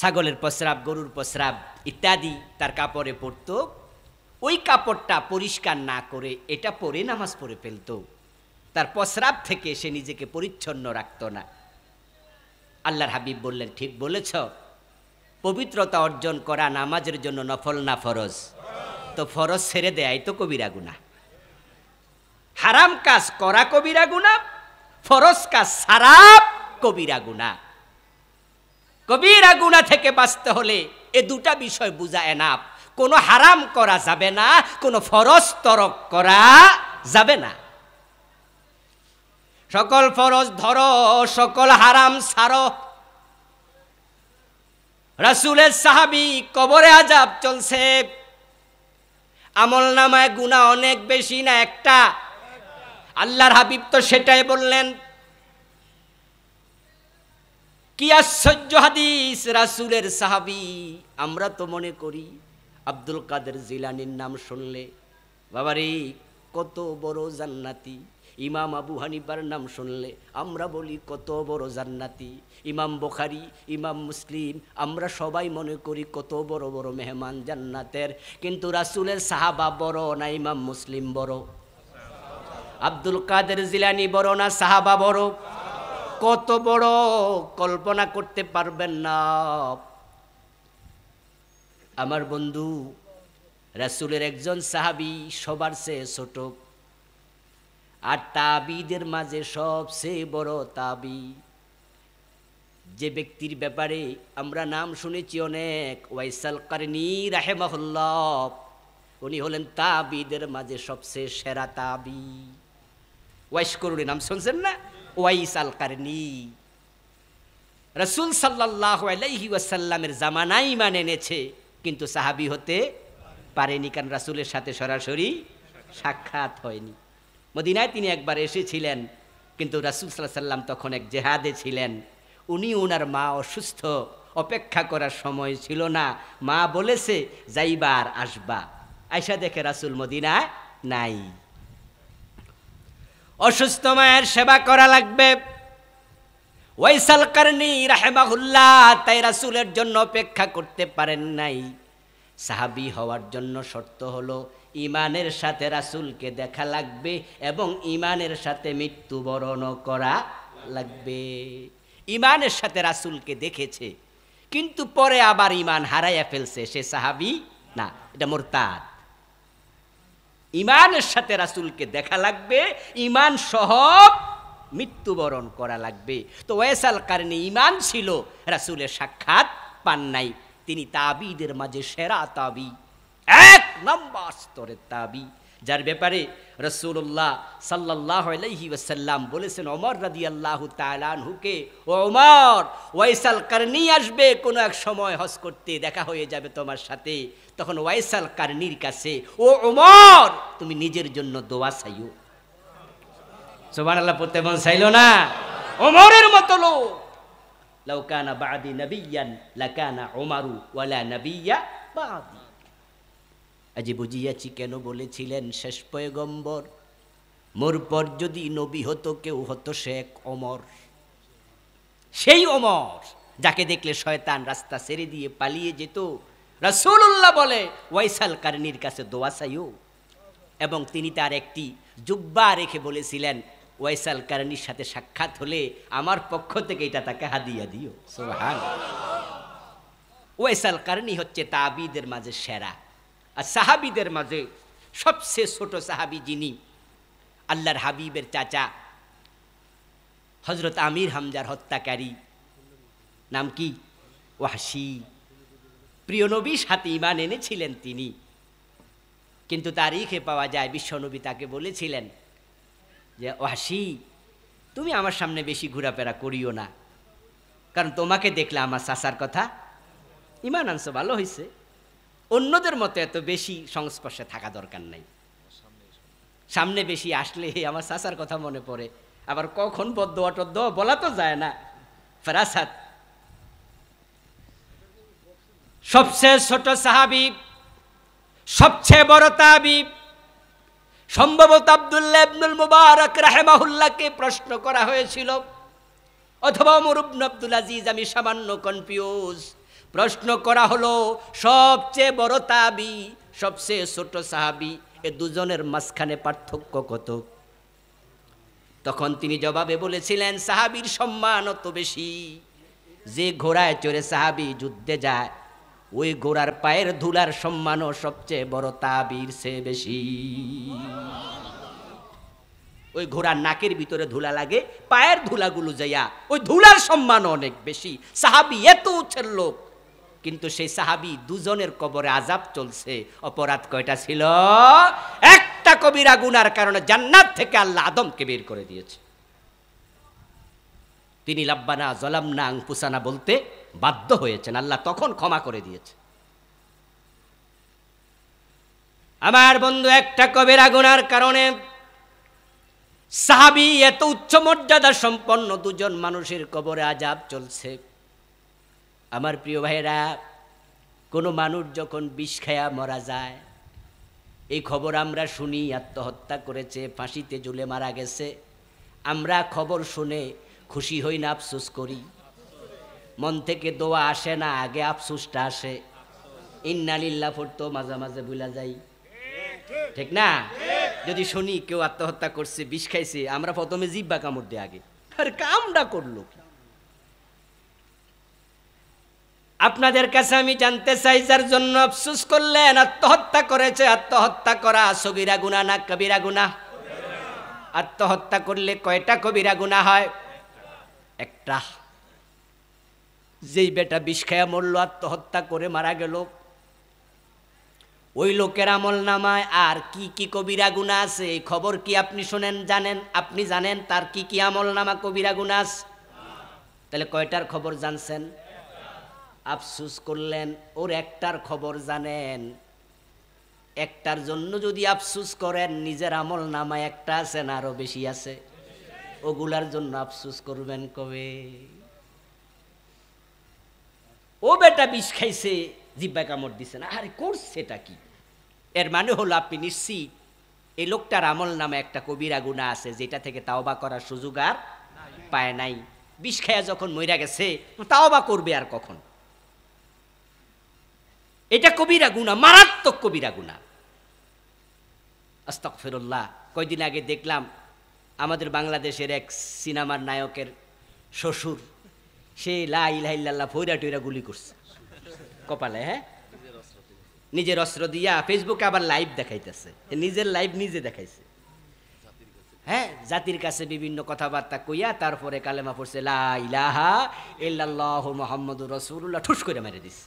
ছাগলের প্রস্রাব গরুর প্রস্রাব ইত্যাদি তার কাপড়ে পড়তো ওই কাপড়টা পরিষ্কার না করে এটা পরে নামাজ পড়ে ফেলত তার প্রস্রাব থেকে সে নিজেকে পরিচ্ছন্ন রাখত না আল্লাহর হাবিব বললেন ঠিক বলেছ পবিত্রতা অর্জন করা নামাজের জন্য নফল না ফরজ তো ফরজ ছেড়ে দেয় তো কবিরা গুণা হারাম কাজ করা কবিরা গুণা ফরজ কাজ সারাপ কবিরা গুণা কবিরা গুণা থেকে বাঁচতে হলে এ দুটা বিষয় বোঝা এনাফ কোনো হারাম করা যাবে না কোনো ফরজ তরক করা যাবে না সকল ফরজ ধরো সকল হারাম সার রাসুলের সাহাবি কবরে আজাব চলছে আমল নামায় গুণা অনেক বেশি না একটা আল্লাহর হাবিব তো সেটাই বললেন কি আশ্চর্য হাদিস রাসুলের সাহাবি আমরা তো মনে করি আব্দুল কাদের জিলানির নাম শুনলে বাবারে কত বড় জান্নাতি ইমাম আবু হানিবার নাম শুনলে আমরা বলি কত বড় জান্নাতি ইমাম বোখারি ইমাম মুসলিম আমরা সবাই মনে করি কত বড় বড় মেহমান জান্নাতের কিন্তু রাসুলের সাহাবা বড় না ইমাম মুসলিম বড় আব্দুল কাদের জিলানি বড় না সাহাবা বড় কত বড় কল্পনা করতে পারবেন না আমার বন্ধু রাসুলের একজন সাহাবি সবার চেয়ে ছোট আর তাবিদের মাঝে সবচেয়ে বড় তাবি যে ব্যক্তির ব্যাপারে আমরা নাম শুনেছি অনেক ওয়াইসাল রাহে রাহেমাহুল্লাহ উনি হলেন তাবিদের মাঝে সবচেয়ে সেরা তাবি ওয়াইস করুনি নাম শুনছেন না ওয়াইস কারণী রসুল সাল্লাহ আলাইহি ওয়াসাল্লামের জামানাই মানে এনেছে কিন্তু সাহাবি হতে পারেনি কারণ রাসুলের সাথে সরাসরি সাক্ষাৎ হয়নি মদিনায় তিনি একবার এসেছিলেন কিন্তু রাসুল সাল্লাহ সাল্লাম তখন এক জেহাদে ছিলেন উনি ওনার মা অসুস্থ অপেক্ষা করার সময় ছিল না মা বলেছে যাইবা আর আসবা আইসা দেখে রাসুল মদিনা নাই অসুস্থ মায়ের সেবা করা লাগবে ওয়াইসাল কারণী রাহেমাহুল্লাহ তাই রাসুলের জন্য অপেক্ষা করতে পারেন নাই সাহাবি হওয়ার জন্য শর্ত হলো ইমানের সাথে রাসুলকে দেখা লাগবে এবং ইমানের সাথে মৃত্যুবরণ করা লাগবে ইমানের সাথে রাসুলকে দেখেছে কিন্তু পরে আবার ইমান হারাইয়া ফেলছে সে সাহাবি না এটা মোর তাত ইমানের সাথে রাসুলকে দেখা লাগবে ইমান সহ মৃত্যুবরণ করা লাগবে তো ওয়েসাল কারণে ইমান ছিল রাসুলের সাক্ষাৎ পান নাই তিনি তাবিদের মাঝে সেরা তাবি এক নম্বর স্তরের তাবি যার ব্যাপারে রসুল্লাহ সাল্লাহ আলহি ওসাল্লাম বলেছেন অমর রাদি আল্লাহ তালানহুকে ও অমর ওয়াইসাল কার্নি আসবে কোনো এক সময় হস করতে দেখা হয়ে যাবে তোমার সাথে তখন ওয়াইসাল কার্নির কাছে ও অমর তুমি নিজের জন্য দোয়া চাইও না ওমরের মতো লোক বাদি নবিয়ান লাকানা ওমারু ওয়ালা নবিয়া বাদি আজি বুঝিয়াছি কেন বলেছিলেন শেষ পয়গম্বর মোর পর যদি নবী হতো কেউ হতো শেখ অমর সেই অমর যাকে দেখলে শয়তান রাস্তা ছেড়ে দিয়ে পালিয়ে যেত রাসূলুল্লাহ বলে ওয়াইসাল কারণীর কাছে দোয়া এবং তিনি তার একটি জুব্বা রেখে বলেছিলেন ওয়াইসাল কারণীর সাথে সাক্ষাৎ হলে আমার পক্ষ থেকে এটা তাকে হাদিয়া দিও সোহান ওয়াইসাল কারণী হচ্ছে তাবিদের মাঝে সেরা আর সাহাবিদের মাঝে সবচেয়ে ছোট সাহাবি যিনি আল্লাহর হাবিবের চাচা হজরত আমির হামজার হত্যাকারী নাম কি ওয়াসি প্রিয়নবী সাথে ইমান এনেছিলেন তিনি কিন্তু তারিখে পাওয়া যায় বিশ্বনবী তাকে বলেছিলেন যে ওয়াসি তুমি আমার সামনে বেশি ঘোরাফেরা করিও না কারণ তোমাকে দেখলে আমার চাষার কথা ইমান আনস ভালো হয়েছে অন্যদের মতো এত বেশি সংস্পর্শে থাকা দরকার নাই সামনে বেশি আসলে আমার সাসার কথা মনে পড়ে আবার কখন বদ্ধ অটদ্ধ বলা তো যায় না ফেরাসাত সবচেয়ে ছোট সাহাবিব সবচেয়ে বড় তাহাবিব সম্ভবত আবদুল্লাহ আব্দুল মুবারক রাহেমাহুল্লাহকে প্রশ্ন করা হয়েছিল অথবা মুরুবন আব্দুল আজিজ আমি সামান্য কনফিউজ প্রশ্ন করা হলো সবচেয়ে বড় তাবি সবচেয়ে ছোট সাহাবি এ দুজনের মাঝখানে পার্থক্য কত তখন তিনি জবাবে বলেছিলেন সাহাবির সম্মান অত বেশি যে ঘোড়ায় চড়ে সাহাবি যুদ্ধে যায় ওই গোড়ার পায়ের ধুলার সম্মানও সবচেয়ে বড় তাবির সে বেশি ওই ঘোড়ার নাকের ভিতরে ধুলা লাগে পায়ের ধুলাগুলো যাইয়া ওই ধুলার সম্মান অনেক বেশি সাহাবি এত উচ্ছের লোক কিন্তু সেই সাহাবি দুজনের কবরে আজাব চলছে অপরাধ কয়টা ছিল একটা কবিরা গুনার কারণে জান্নাত থেকে আল্লাহ আদমকে বের করে দিয়েছে তিনি লাব্বানা জলামনা পুসানা বলতে বাধ্য হয়েছেন আল্লাহ তখন ক্ষমা করে দিয়েছে আমার বন্ধু একটা কবেরা গোনার কারণে সাহাবি এত উচ্চ মর্যাদা সম্পন্ন দুজন মানুষের কবরে আজাব চলছে আমার প্রিয় ভাইরা কোনো মানুষ যখন বিষ খায়া মরা যায় এই খবর আমরা শুনি আত্মহত্যা করেছে ফাঁসিতে জুলে মারা গেছে আমরা খবর শুনে খুশি হই না আফসুস করি মন থেকে দোয়া আসে না আগে আফসুসটা আসে ইন্নালিল্লা পড়তো মাঝে মাঝে ভুলা যাই ঠিক না যদি শুনি কেউ আত্মহত্যা করছে বিষ খাইছে আমরা প্রথমে জিব্বা কামড় দিয়ে আগে আর কামটা করলো আপনাদের কাছে আমি জানতে চাই যার জন্য আফসুস করলেন আত্মহত্যা করেছে আত্মহত্যা করা সগিরা গুণা না কবিরা গুণা আত্মহত্যা করলে কয়টা কবিরা গুণা হয় একটা যেই বেটা বিষ খায়া মরল আত্মহত্যা করে মারা গেল ওই লোকের আমল নামায় আর কি কি কবিরা গুণা আছে এই খবর কি আপনি শোনেন জানেন আপনি জানেন তার কি কি আমল নামা কবিরা গুণা আছে তাহলে কয়টার খবর জানছেন আফসুস করলেন ওর একটার খবর জানেন একটার জন্য যদি আফসুস করেন নিজের আমল নামায় একটা আছেন আরও বেশি আছে ওগুলার জন্য আফসুস করবেন কবে ও বেটা বিষ খাইছে জিব্বা কামড় দিছে না আরে করছেটা কি এর মানে হলো আপনি নিশ্চিত এই লোকটার আমল নামে একটা কবিরা গুণা আছে যেটা থেকে তাওবা করার সুযোগ আর পায় নাই বিষ খায়া যখন মইরা গেছে তাওবা করবে আর কখন এটা কবিরা গুণা মারাত্মক কবিরা গুণা আস্তক ফেরুল্লাহ কয়দিন আগে দেখলাম আমাদের বাংলাদেশের এক সিনেমার নায়কের শ্বশুর সে লাইল্লাহ ফৈরা টৈরা গুলি করছে কপালে হ্যাঁ নিজের অস্ত্র দিয়া ফেসবুকে আবার লাইভ দেখাইতেছে নিজের লাইভ নিজে দেখাইছে হ্যাঁ জাতির কাছে বিভিন্ন কথাবার্তা কইয়া তারপরে কালেমা পড়ছে লাহা ইল্লাহ মোহাম্মদ রসুল্লাহ ঠুস করে মেরে দিস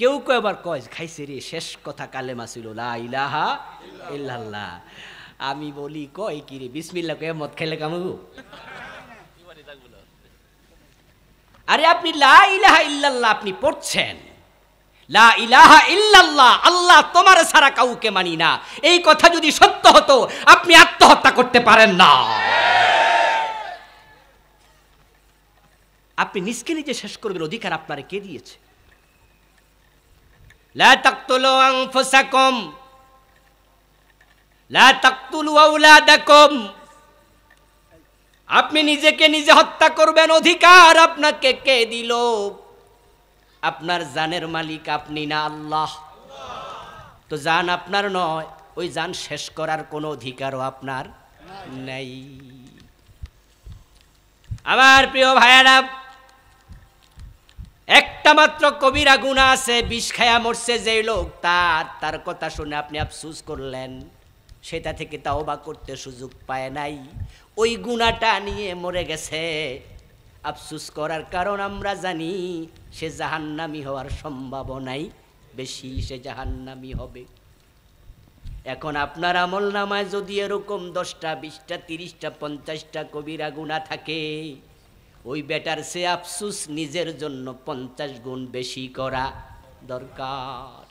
কেউ কেউ আবার কয় খাইছে রে শেষ কথা কালেমা ছিল লাহা ইল্লাল্লাহ আমি বলি কই কি বিসমিল্লা কয়ে মদ খাইলে কামাবো আরে আপনি লা ইলাহা ইল্লাল্লাহ আপনি পড়ছেন লা ইলাহা ইল্লাল্লাহ আল্লাহ তোমার সারা কাউকে মানি না এই কথা যদি সত্য হতো আপনি আত্মহত্যা করতে পারেন না আপনি নিজকে নিজে শেষ করবেন অধিকার আপনারে কে দিয়েছে লা তাকতুলু আনফুসাকুম আপনি নিজেকে নিজে হত্যা করবেন অধিকার আপনাকে কে দিল আপনার জানের মালিক আপনি না আল্লাহ তো জান আপনার নয় ওই যান শেষ করার কোনো অধিকারও আপনার নেই আমার প্রিয় ভাইয়ারা একটা মাত্র কবিরা গুণা আছে বিষ খায়া মরছে যে লোক তার তার কথা শুনে আপনি আফসুস করলেন সেটা থেকে তাওবা করতে সুযোগ পায় নাই ওই গুণাটা নিয়ে মরে গেছে আফসুস করার কারণ আমরা জানি সে জাহান্নামি হওয়ার সম্ভাবনাই বেশি সে জাহান্নামি হবে এখন আপনার আমল নামায় যদি এরকম দশটা বিশটা তিরিশটা পঞ্চাশটা কবিরা গুণা থাকে ওই বেটার সে আফসুস নিজের জন্য পঞ্চাশ গুণ বেশি করা দরকার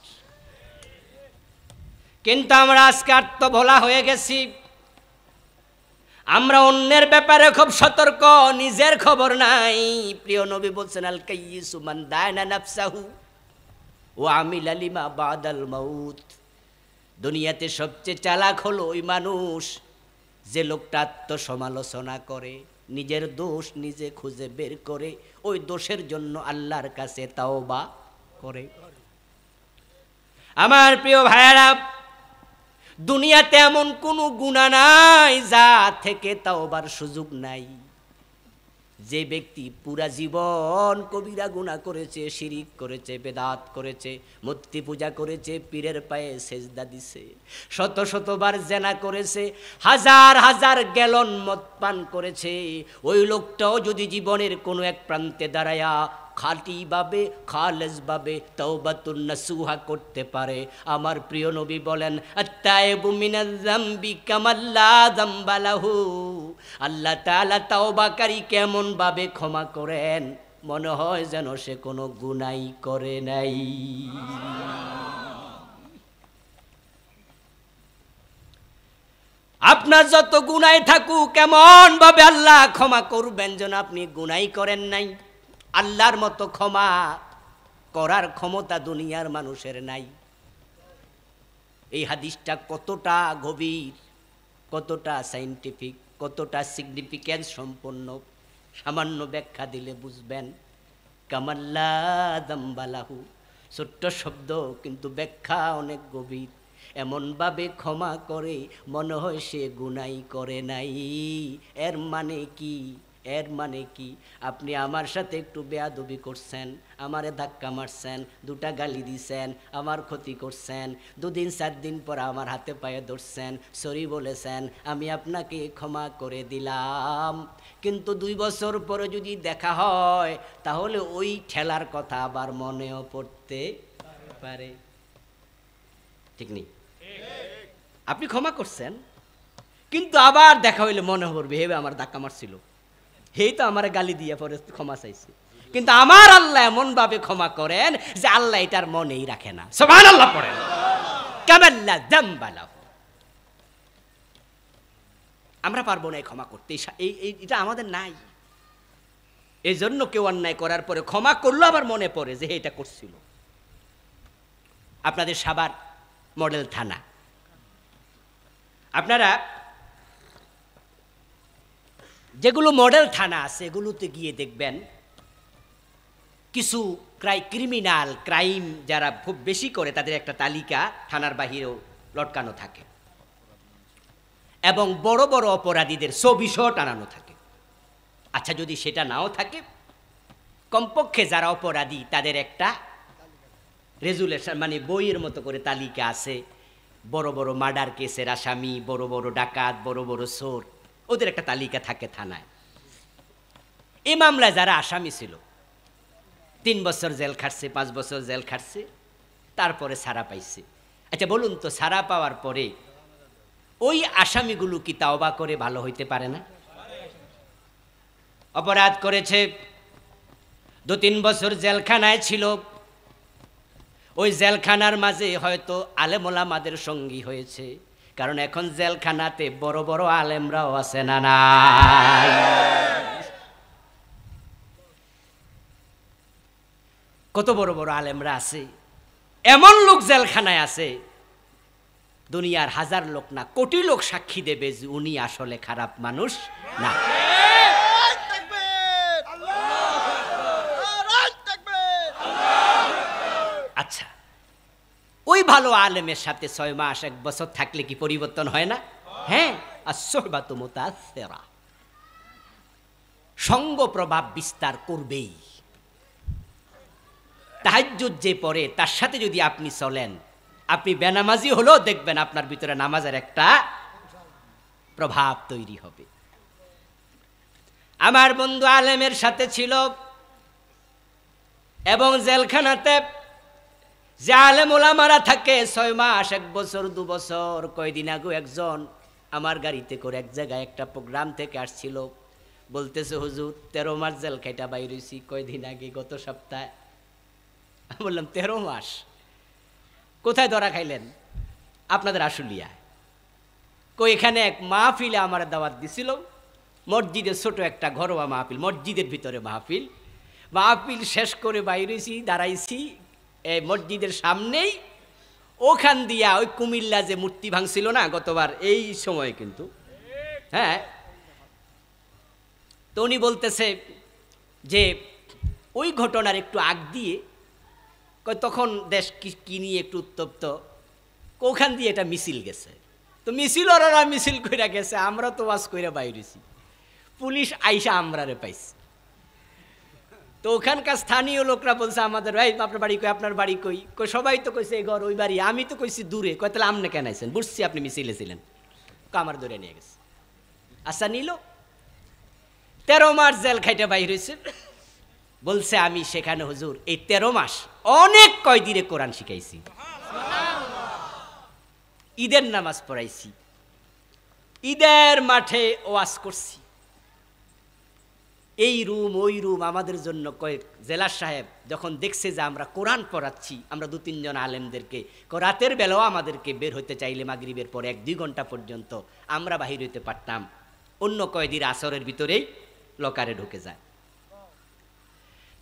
কিন্তু আমরা আজকে আত্মভোলা হয়ে গেছি আমরা অন্যের ব্যাপারে খুব সতর্ক নিজের খবর নাই প্রিয় নবী বলছেন আল কাইসুমান দায়না নাফসাহু ও আমিল আলিমা বাদাল মাউত দুনিয়াতে সবচেয়ে চালাক হলো ওই মানুষ যে লোকটা আত্মসমালোচনা করে নিজের দোষ নিজে খুঁজে বের করে ওই দোষের জন্য আল্লাহর কাছে তাও বা করে আমার প্রিয় ভাইয়েরা দুনিয়াতে এমন কোনো গুণা নাই যা থেকে তাওবার সুযোগ নাই যে ব্যক্তি পুরা জীবন কবিরা গুণা করেছে শিরিক করেছে বেদাত করেছে মূর্তি পূজা করেছে পীরের পায়ে সেজদা দিছে শত শতবার জেনা করেছে হাজার হাজার গ্যালন মদ পান করেছে ওই লোকটাও যদি জীবনের কোনো এক প্রান্তে দাঁড়ায়া খাঁটিভাবে খালেজভাবে তৌবাতুন নাসুহা করতে পারে আমার প্রিয় নবী বলেন জাম্বালাহু আল্লাহ তাআলা তওবাকারী কেমন ভাবে ক্ষমা করেন মনে হয় যেন সে কোনো গুনাই করে নাই আপনার যত গুনাই থাকুক কেমন ভাবে আল্লাহ ক্ষমা করবেন যেন আপনি গুনাই করেন নাই আল্লাহর মতো ক্ষমা করার ক্ষমতা দুনিয়ার মানুষের নাই এই হাদিসটা কতটা গভীর কতটা সাইন্টিফিক কতটা সিগনিফিক্যান্স সম্পন্ন সামান্য ব্যাখ্যা দিলে বুঝবেন কামাল্লা দাম্বালাহু ছোট্ট শব্দ কিন্তু ব্যাখ্যা অনেক গভীর এমনভাবে ক্ষমা করে মনে হয় সে গুনাই করে নাই এর মানে কি এর মানে কি আপনি আমার সাথে একটু বেয়াদবি করছেন আমারে ধাক্কা মারছেন দুটা গালি দিছেন আমার ক্ষতি করছেন দুদিন চার দিন পর আমার হাতে পায়ে ধরছেন সরি বলেছেন আমি আপনাকে ক্ষমা করে দিলাম কিন্তু দুই বছর পরে যদি দেখা হয় তাহলে ওই ঠেলার কথা আবার মনেও পড়তে পারে ঠিক নেই আপনি ক্ষমা করছেন কিন্তু আবার দেখা হইলে মনে করবে হেবে আমার ধাক্কা মারছিল এই তো আমার গালি দিয়ে পরে ক্ষমা চাইছে কিন্তু আমার আল্লাহ এমন ভাবে ক্ষমা করেন যে আল্লাহ এটার মনেই রাখে না সোমান আল্লাহ পড়েন কামাল্লা আমরা পারবো না ক্ষমা করতে এই এটা আমাদের নাই এই জন্য কেউ অন্যায় করার পরে ক্ষমা করলো আবার মনে পড়ে যে এটা করছিল আপনাদের সাবার মডেল থানা আপনারা যেগুলো মডেল থানা আছে এগুলোতে গিয়ে দেখবেন কিছু ক্রাই ক্রিমিনাল ক্রাইম যারা খুব বেশি করে তাদের একটা তালিকা থানার বাহিরেও লটকানো থাকে এবং বড় বড় অপরাধীদের ছবিসহ টানানো থাকে আচ্ছা যদি সেটা নাও থাকে কমপক্ষে যারা অপরাধী তাদের একটা রেজুলেশন মানে বইয়ের মতো করে তালিকা আছে বড় বড় মার্ডার কেসের আসামি বড় বড় ডাকাত বড় বড় সোর ওদের একটা তালিকা থাকে থানায় এ মামলায় যারা আসামি ছিল তিন বছর জেল খাটছে পাঁচ বছর জেল খাটছে তারপরে সারা পাইছে আচ্ছা বলুন তো সারা পাওয়ার পরে ওই আসামিগুলো কি তাওবা করে ভালো হইতে পারে না অপরাধ করেছে দু তিন বছর জেলখানায় ছিল ওই জেলখানার মাঝে হয়তো আলেমোলামাদের সঙ্গী হয়েছে কারণ এখন জেলখানাতে বড় বড় আলেমরাও আছে না না কত বড় বড় আলেমরা আছে এমন লোক জেলখানায় আছে দুনিয়ার হাজার লোক না কোটি লোক সাক্ষী দেবে যে উনি আসলে খারাপ মানুষ না ভালো আলেমের সাথে ছয় মাস এক বছর থাকলে কি পরিবর্তন হয় না হ্যাঁ মোতাসেরা সঙ্গ প্রভাব বিস্তার করবেই তাহাজুদ যে পরে তার সাথে যদি আপনি চলেন আপনি বেনামাজি হলেও দেখবেন আপনার ভিতরে নামাজের একটা প্রভাব তৈরি হবে আমার বন্ধু আলেমের সাথে ছিল এবং জেলখানাতে জালে মোলা ওলামারা থাকে ছয় মাস এক বছর দু বছর কয়দিন আগে একজন আমার গাড়িতে করে এক জায়গায় একটা প্রোগ্রাম থেকে আসছিল বলতেছে হুজুর তেরো মাস জেল খাইটা বাইর হয়েছি কয়দিন আগে গত সপ্তাহে বললাম তেরো মাস কোথায় ধরা খাইলেন আপনাদের আশুলিয়া কই এখানে এক মাহফিলে আমার দাওয়াত দিছিল মসজিদে ছোট একটা ঘরোয়া মাহফিল মসজিদের ভিতরে মাহফিল মাহফিল শেষ করে বাইরেছি দাঁড়াইছি এই মসজিদের সামনেই ওখান দিয়া ওই কুমিল্লা যে মূর্তি ভাঙছিল না গতবার এই সময়ে কিন্তু হ্যাঁ তো উনি বলতেছে যে ওই ঘটনার একটু আগ দিয়ে তখন দেশ কি নিয়ে একটু উত্তপ্ত ওখান দিয়ে এটা মিছিল গেছে তো মিছিল ওরা মিছিল কইরা গেছে আমরা তো ওয়াজ কইরা বাইরেছি পুলিশ আইসা আমরারে পাইছি তো ওখানকার স্থানীয় লোকরা বলছে আমাদের ভাই আপনার বাড়ি কই আপনার বাড়ি কই কই সবাই তো কইছে এই ঘর ওই বাড়ি আমি তো কইছি দূরে কয় তাহলে আমনে কেন আইছেন বুঝছি আপনি মিছিলে ছিলেন আমার দূরে নিয়ে গেছে আচ্ছা নিল তেরো মাস জেল খাইতে বাইর হয়েছে বলছে আমি সেখানে হুজুর এই তেরো মাস অনেক কয়দিরে কোরআন শিখাইছি ঈদের নামাজ পড়াইছি ঈদের মাঠে ওয়াজ করছি এই রুম ওই রুম আমাদের জন্য কয়েক জেলা সাহেব যখন দেখছে যে আমরা কোরআন পড়াচ্ছি আমরা দু তিনজন আলেমদেরকে রাতের বেলাও আমাদেরকে বের হতে চাইলে মাগরিবের পর এক দুই ঘন্টা পর্যন্ত আমরা বাহির হইতে পারতাম অন্য কয়েদির আসরের ভিতরেই লকারে ঢুকে যায়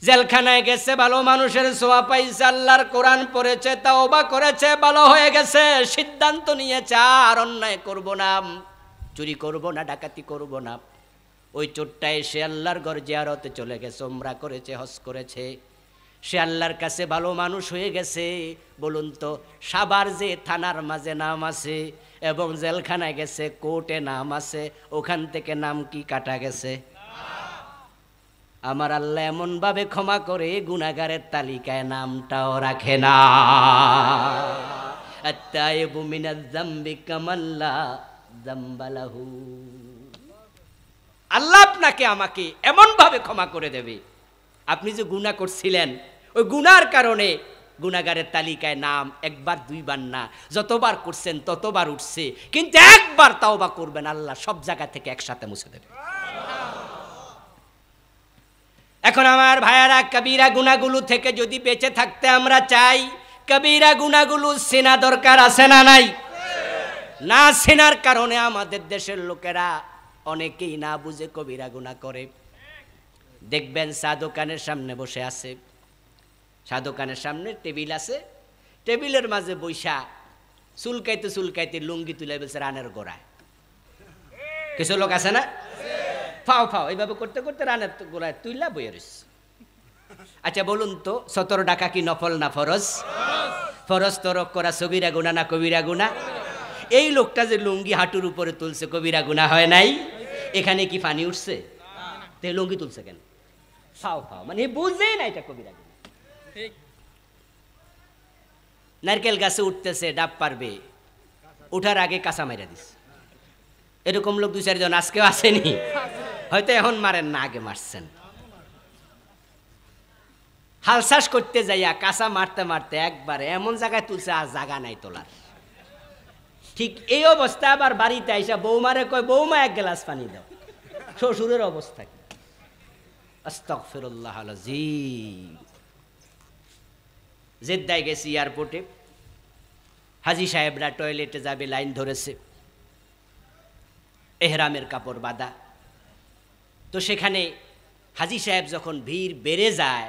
জেলখানায় গেছে ভালো মানুষের সোয়া পাইছে আল্লাহর কোরআন পড়েছে তাও বা করেছে ভালো হয়ে গেছে সিদ্ধান্ত নিয়েছে আর অন্যায় করব না চুরি করব না ডাকাতি করব না ওই চোরটা সে আল্লাহর ঘর জিয়ারতে চলে গেছে ওমরা করেছে হস করেছে সে আল্লাহর কাছে ভালো মানুষ হয়ে গেছে বলুন তো সাবার যে থানার মাঝে নাম আছে এবং জেলখানায় গেছে কোর্টে নাম আছে ওখান থেকে নাম কি কাটা গেছে আমার আল্লাহ এমনভাবে ক্ষমা করে গুণাগারের তালিকায় নামটাও রাখে না আত্মায় বুমিনা জাম্বি জাম্বালাহু আল্লাহ আপনাকে আমাকে এমনভাবে ক্ষমা করে দেবে আপনি যে গুণা করছিলেন ওই গুনার কারণে গুণাগারের তালিকায় নাম একবার দুইবার না যতবার করছেন ততবার উঠছে কিন্তু একবার তাওবা করবেন আল্লাহ সব জায়গা থেকে একসাথে মুছে দেবে এখন আমার ভাইয়ারা কবিরা গুণাগুলো থেকে যদি বেঁচে থাকতে আমরা চাই কবিরা গুণাগুলো সেনা দরকার আছে না নাই না সেনার কারণে আমাদের দেশের লোকেরা অনেকেই না বুঝে কবিরা গুণা করে দেখবেন চা দোকানের সামনে বসে আছে চা দোকানের সামনে টেবিল আছে টেবিলের মাঝে বৈশা চুলকাইতে চুলকাইতে লুঙ্গি তুলে ফেলছে রানের গোড়ায় কিছু লোক আছে না ফাও ফাও এইভাবে করতে করতে রানের গোড়ায় তুইলা বইয়ে রয়েছে আচ্ছা বলুন তো সতেরো টাকা কি নফল না ফরজ ফরজ তরক করা ছবিরা গুণা না কবিরা গুণা এই লোকটা যে লুঙ্গি হাঁটুর উপরে তুলছে কবিরা গুণা হয় নাই এখানে কি পানি উঠছে তে লুঙ্গি তুলছে কেন ফাও ফাও মানে বুঝেই না এটা কবিরা গুণা নারকেল গাছে উঠতেছে ডাব পারবে উঠার আগে কাঁচা মাইরা দিস এরকম লোক দু চারজন আজকেও আসেনি হয়তো এখন মারেন না আগে মারছেন হালসাস করতে যাইয়া কাঁচা মারতে মারতে একবারে এমন জায়গায় তুলছে আর জায়গা নাই তোলার ঠিক এই অবস্থা আবার বাড়িতে আইসা বৌমারে কয় বৌমা এক গ্লাস পানি দাও শ্বশুরের অবস্থা কি আস্তকফিরুল্লাহ জেদ্দায় গেছি এয়ারপোর্টে হাজি সাহেবরা টয়লেটে যাবে লাইন ধরেছে এহরামের কাপড় বাঁধা তো সেখানে হাজি সাহেব যখন ভিড় বেড়ে যায়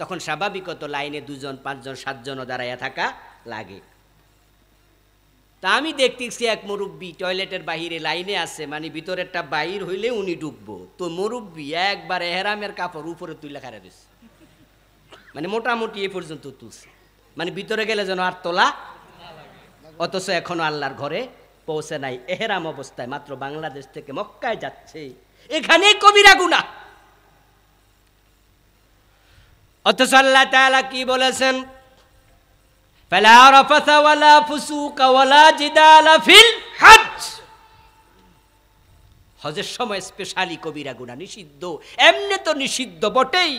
তখন স্বাভাবিকত লাইনে দুজন পাঁচজন সাতজনও দাঁড়াইয়া থাকা লাগে তা আমি দেখতেছি এক মুরব্বি টয়লেটের বাহিরে লাইনে আছে মানে ভিতরেরটা বাহির হইলে উনি ডুববো তো মুরব্বি একবার এহরামের কাপড় উপরে তুই লেখা মানে মোটামুটি এ পর্যন্ত তুলছে মানে ভিতরে গেলে যেন আর তোলা অথচ এখনো আল্লাহর ঘরে পৌঁছে নাই এহেরাম অবস্থায় মাত্র বাংলাদেশ থেকে মক্কায় যাচ্ছে এখানে কবিরা গুণা অথচ আল্লাহ তাআলা কি বলেছেন فلا رفث ولا فسوق ولا جدال في الحج হজের সময় স্পেশালি কবিরা গুণা নিষিদ্ধ এমনি তো নিষিদ্ধ বটেই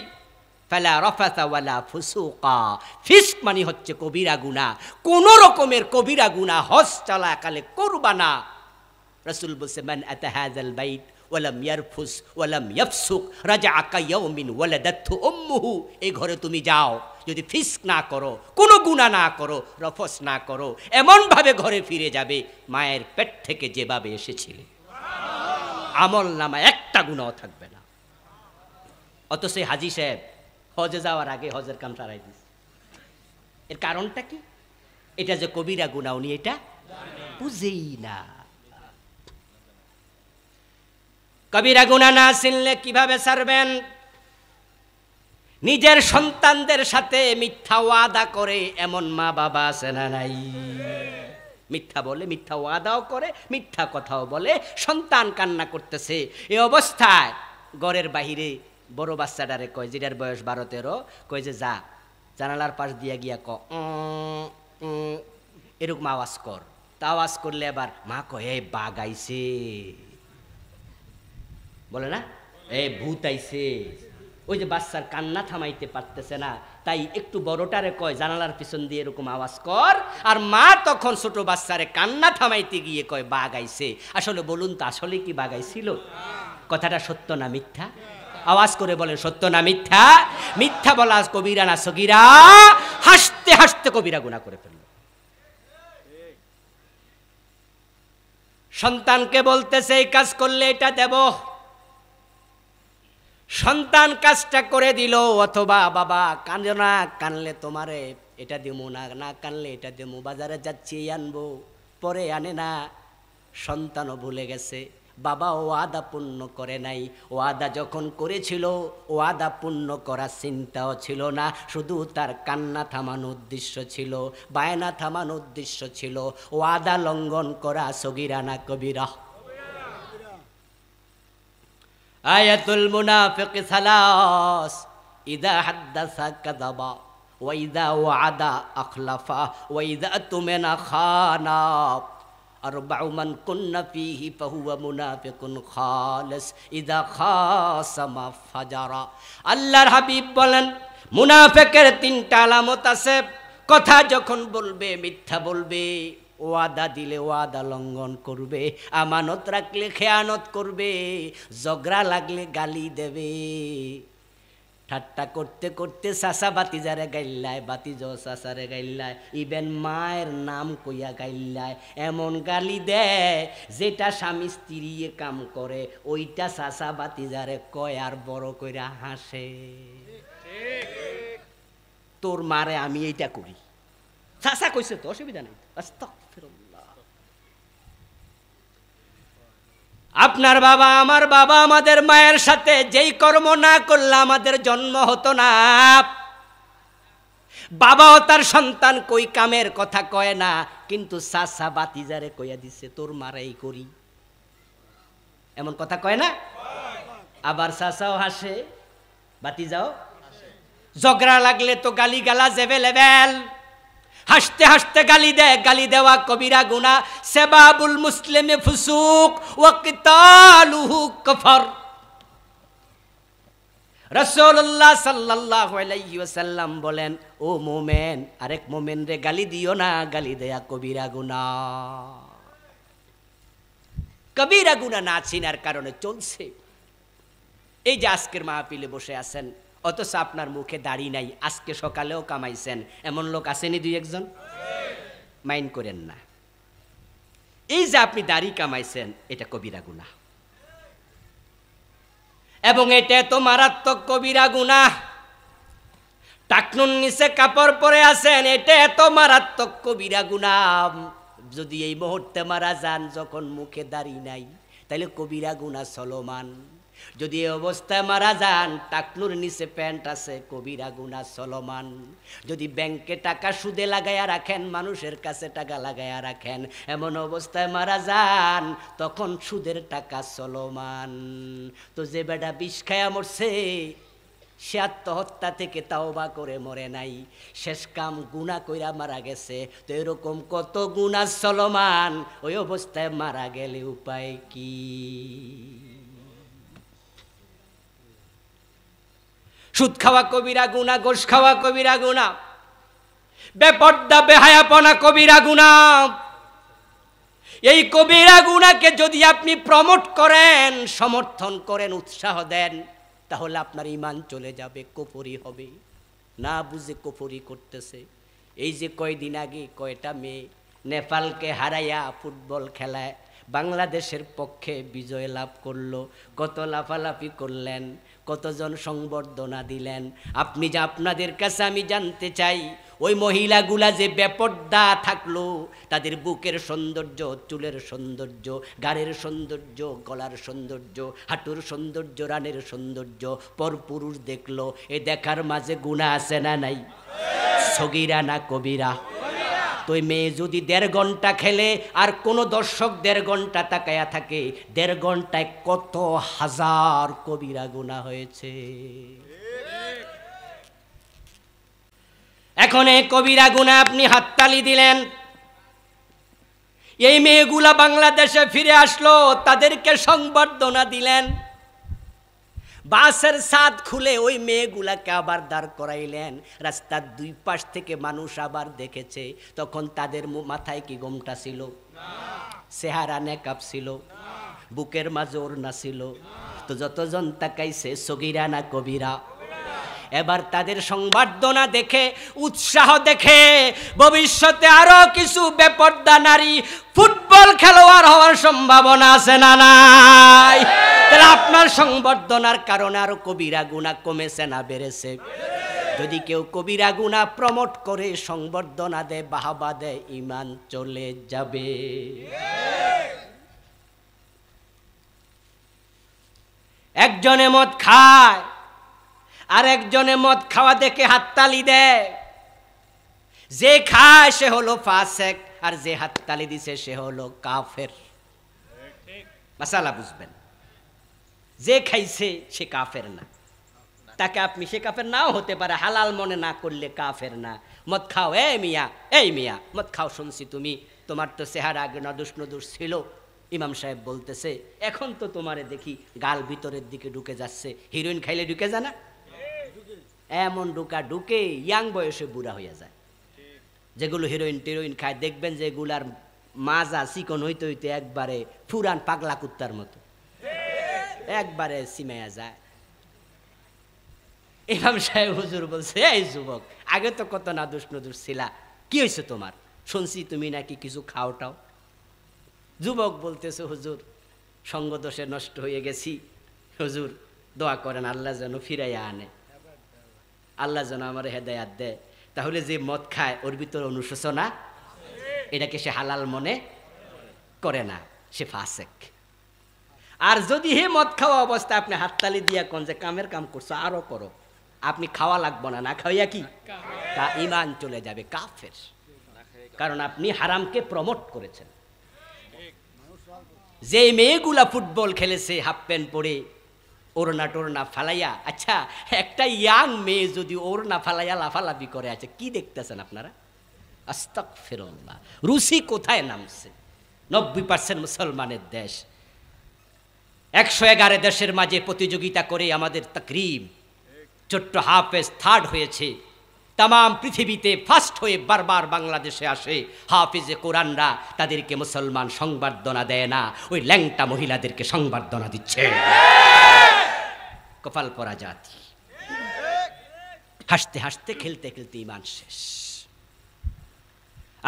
ফেলা রফাতাওয়ালা ফুসুকা ফিস্ক মানে হচ্ছে কবিরা গুণা কোন রকমের কবিরা গুণা হজ চলাকালে করবা না রসুল বলছে মান আতাহাজাল বাইত ওয়ালাম ইয়ারফুস ওয়ালাম ইয়াফসুক রাজা আকা ওয়ালাদাত্থ অম্মুহু এই ঘরে তুমি যাও যদি ফিস্ক না করো কোনো গুণা না করো রফস না করো এমনভাবে ঘরে ফিরে যাবে মায়ের পেট থেকে যেভাবে এসেছিলে আমল নামা একটা গুণাও থাকবে না অত সেই হাজি সাহেব হজে যাওয়ার আগে হজের কাম সারাই দিস এর কারণটা কি এটা যে কবিরা গুণা উনি এটা বুঝেই না কবিরা গুণা না চিনলে কিভাবে সারবেন নিজের সন্তানদের সাথে মিথ্যা ওয়াদা করে এমন মা বাবা আছে না নাই মিথ্যা বলে মিথ্যা ওয়াদাও করে মিথ্যা কথাও বলে সন্তান কান্না করতেছে এই অবস্থায় গড়ের বাহিরে বড় বাচ্চাটারে কয় যেটার বয়স বারো তেরো কয় যে যা জানালার পাশ দিয়া গিয়া ক এরকম আওয়াজ কর তা আওয়াজ করলে আবার মা কয় বাঘ আইছে বলে না এ ভূত আইসে ওই যে বাচ্চার কান্না থামাইতে পারতেছে না তাই একটু বড়টারে কয় জানালার পিছন দিয়ে এরকম আওয়াজ কর আর মা তখন ছোট বাচ্চারে কান্না থামাইতে গিয়ে কয় বাঘ আইসে আসলে বলুন তো আসলে কি বাঘ আইছিল কথাটা সত্য না মিথ্যা আওয়াজ করে বলেন সত্য না মিথ্যা মিথ্যা বলা কবিরা না সগিরা হাসতে হাসতে কবিরা গুণা করে ফেলল সন্তানকে বলতেছে এই কাজ করলে এটা দেব সন্তান কাজটা করে দিল অথবা বাবা কাঁদো না কানলে তোমারে এটা দেবো না না কানলে এটা দেবো বাজারে যাচ্ছি আনবো পরে আনে না সন্তানও ভুলে গেছে বাবা ও আদা পূর্ণ করে নাই ও আদা যখন করেছিল ও আদা পূর্ণ করার চিন্তাও ছিল না শুধু তার কান্না থামানোর উদ্দেশ্য ছিল বায়না থামানোর উদ্দেশ্য ছিল ও আদা লঙ্ঘন করা সগিরানা কবিরা آية المنافق ثلاث إذا حدث كذبا وإذا وعد أخلفا وإذا أتمن خانا أربع من كن فيه فهو منافق خالص إذا خاصم فجرا الله حبيب بلن منافق তিনটা আলামত আছে কথা যখন বলবে মিথ্যা বলবে ওয়াদা দিলে ওয়াদা লঙ্ঘন করবে আমানত রাখলে খেয়ানত করবে জগড়া লাগলে গালি দেবে ঠাট্টা করতে করতে সাসা বাতিজারে গাইল্লায় জ সাসারে গাইল্লায় ইভেন মায়ের নাম কইয়া গাইল্লায় এমন গালি দেয় যেটা স্বামী স্ত্রী কাম করে ওইটা সাসা যারে কয় আর বড় কইরা হাসে তোর মারে আমি এইটা করি সাসা কইছে তো অসুবিধা নাই আপনার বাবা আমার বাবা আমাদের মায়ের সাথে যেই কর্ম না করলে আমাদের জন্ম হতো না বাবাও তার সন্তান কই কামের কথা কয় না কিন্তু সাসা বাতিজারে কইয়া দিছে তোর মারাই করি এমন কথা কয় না আবার সাসাও হাসে বাতি যাও ঝগড়া লাগলে তো গালি গালা জেবে লেবেল হাসতে হাসতে গালি দেয় গালি দেওয়া কবিরা গুণা সেবাবুল মুসলিমে ফুসুক ও কিতালুহু কফর রসোল্লাহ সাল্লাহ আলাইসাল্লাম বলেন ও মোমেন আরেক মোমেন রে গালি দিও না গালি দেয়া কবিরা গুণা কবিরা গুণা না চিনার কারণে চলছে এই যে আজকের মাহফিলে বসে আছেন অথচ আপনার মুখে দাড়ি নাই আজকে সকালেও কামাইছেন এমন লোক আসেনি দুই একজন মাইন্ড করেন না এই যে আপনি দাড়ি কামাইছেন এটা কবিরা গুণা এবং এটা এত মারাত্মক কবিরা গুণা টাকনুন নিচে কাপড় পরে আছেন এটা এত মারাত্মক কবিরা গুণা যদি এই মুহূর্তে মারা যান যখন মুখে দাড়ি নাই তাহলে কবিরা গুণা চলমান যদি এ অবস্থায় মারা যান টাকলুর নিচে প্যান্ট আছে কবিরা গুনা চলমান যদি ব্যাংকে টাকা সুদে লাগাইয়া রাখেন মানুষের কাছে টাকা লাগাইয়া রাখেন এমন অবস্থায় মারা যান তখন সুদের টাকা চলমান তো যে বেটা বিষ খায়া মরছে সে আত্মহত্যা থেকে তাও বা করে মরে নাই শেষ কাম গুণা কইরা মারা গেছে তো এরকম কত গুণা চলমান ওই অবস্থায় মারা গেলে উপায় কি সুদ খাওয়া কবিরা গুণা গোস খাওয়া কবিরা গুণা বেপর্দা বেহায়াপনা কবিরা গুণা এই কবিরা গুণাকে যদি আপনি প্রমোট করেন সমর্থন করেন উৎসাহ দেন তাহলে আপনার ইমান চলে যাবে কুফরি হবে না বুঝে কুফরি করতেছে এই যে কয়দিন আগে কয়টা মেয়ে নেপালকে হারাইয়া ফুটবল খেলায় বাংলাদেশের পক্ষে বিজয় লাভ করলো কত লাফালাফি করলেন কতজন সংবর্ধনা দিলেন আপনি যা আপনাদের কাছে আমি জানতে চাই ওই মহিলাগুলা যে বেপর্দা থাকলো তাদের বুকের সৌন্দর্য চুলের সৌন্দর্য গাড়ের সৌন্দর্য গলার সৌন্দর্য হাঁটুর সৌন্দর্য রানের সৌন্দর্য পরপুরুষ দেখলো এ দেখার মাঝে গুণা আছে না নাই সগিরা না কবিরা তো মেয়ে যদি দেড় ঘন্টা খেলে আর কোন দর্শক দেড় ঘন্টা তাকায়া থাকে দেড় ঘন্টায় কত হাজার কবিরা গুণা হয়েছে এখন এই কবিরা গুণা আপনি হাততালি দিলেন এই মেয়েগুলা বাংলাদেশে ফিরে আসলো তাদেরকে সংবর্ধনা দিলেন বাসের সাদ খুলে ওই মেয়েগুলাকে আবার দাঁড় করাইলেন রাস্তার দুই পাশ থেকে মানুষ আবার দেখেছে তখন তাদের মাথায় কি গমটা ছিল সেহারা নেকাপ ছিল বুকের মাঝে ওর না ছিল তো যতজন তাকাইছে সগিরা না কবিরা এবার তাদের সংবর্ধনা দেখে উৎসাহ দেখে ভবিষ্যতে আরো কিছু বেপর্দা নারী ফুটবল খেলোয়াড় হওয়ার সম্ভাবনা আছে না নাই তাহলে আপনার সংবর্ধনার কারণে আরো কবিরা গুণা কমেছে না বেড়েছে যদি কেউ কবিরা গুণা প্রমোট করে সংবর্ধনা দেয় বাহাবা দেয় ইমান চলে যাবে একজনে মদ খায় আর একজনে মদ খাওয়া দেখে হাততালি দেয় যে খায় সে হলো ফাসেক আর যে হাততালি দিছে সে হলো কাফের মাসালা বুঝবেন যে খাইছে সে কাফের না তাকে আপনি সে কাফের নাও হতে পারে হালাল মনে না করলে কাফের না মদ খাও এ মিয়া এই মিয়া মদ খাও শুনছি তুমি তোমার তো চেহারা আগে নদুস নদুস ছিল ইমাম সাহেব বলতেছে এখন তো তোমারে দেখি গাল ভিতরের দিকে ঢুকে যাচ্ছে হিরোইন খাইলে ঢুকে যা না এমন ঢুকা ঢুকে ইয়াং বয়সে বুড়া হইয়া যায় যেগুলো হিরোইন টিরোইন খায় দেখবেন যে এগুলার মাজা চিকন হইতে হইতে একবারে ফুরান পাগলা কুত্তার মতো একবারে সিমাইয়া যায় ইমাম সাহেব হুজুর বলছে এই যুবক আগে তো কত না দুষ নদুষ ছিলা কি হয়েছে তোমার শুনছি তুমি নাকি কিছু খাওটাও যুবক বলতেছে হুজুর সঙ্গদোষে নষ্ট হয়ে গেছি হুজুর দোয়া করেন আল্লাহ যেন ফিরাইয়া আনে আল্লাহ যেন আমার হেদায়াত দেয় তাহলে যে মদ খায় ওর ভিতরে অনুশোচনা এটাকে সে হালাল মনে করে না সে ফাসেক আর যদি হে মদ খাওয়া অবস্থা আপনি হাততালি দিয়া কোন যে কামের কাম করছো আরও করো আপনি খাওয়া লাগবো না না খাওয়া কি তা ইমান চলে যাবে কাফের কারণ আপনি হারামকে প্রমোট করেছেন যে মেয়েগুলা ফুটবল খেলেছে হাফ প্যান্ট পরে ওরনা টোরনা ফালাইয়া আচ্ছা একটা ইয়াং মেয়ে যদি ওরনা ফালাইয়া লাফালাফি করে আছে আচ্ছা, কি দেখতেছেন আপনারা আস্তক ফেরল্লা রুশি কোথায় নামছে নব্বই পার্সেন্ট মুসলমানের দেশ একশো এগারো দেশের মাঝে প্রতিযোগিতা করে আমাদের তকরিব ছোট্ট হাফেজ থার্ড হয়েছে তাম পৃথিবীতে ফার্স্ট হয়ে বারবার বাংলাদেশে আসে হাফিজে কোরআনরা তাদেরকে মুসলমান সংবর্ধনা দেয় না ওই ল্যাংটা মহিলাদেরকে সংবর্ধনা দিচ্ছে কপাল পরা জাতি হাসতে হাসতে খেলতে খেলতে ইমান শেষ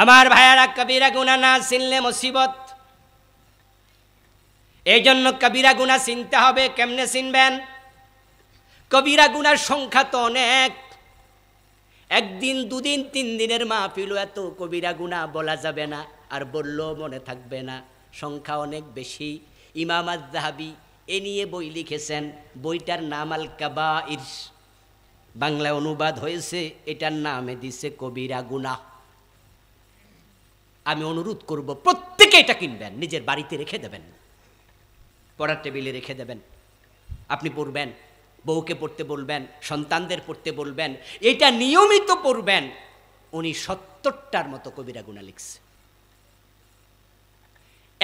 আমার ভাইয়ারা কবিরা গুনা না চিনলে মুসিবত এই জন্য কবিরা গুনা চিনতে হবে কেমনে চিনবেন কবিরা গুনার সংখ্যা তো অনেক একদিন দুদিন তিন দিনের মাহফিল এত কবিরা গুণা বলা যাবে না আর বললেও মনে থাকবে না সংখ্যা অনেক বেশি ইমাম আজাহাবি এ নিয়ে বই লিখেছেন বইটার নাম আল কাবা ইরস বাংলায় অনুবাদ হয়েছে এটার নামে দিছে কবিরা গুণা আমি অনুরোধ করব প্রত্যেকে এটা কিনবেন নিজের বাড়িতে রেখে দেবেন পড়ার টেবিলে রেখে দেবেন আপনি পড়বেন বউকে পড়তে বলবেন সন্তানদের পড়তে বলবেন এটা নিয়মিত পড়বেন উনি সত্তরটার মতো কবিরা গুণা লিখছে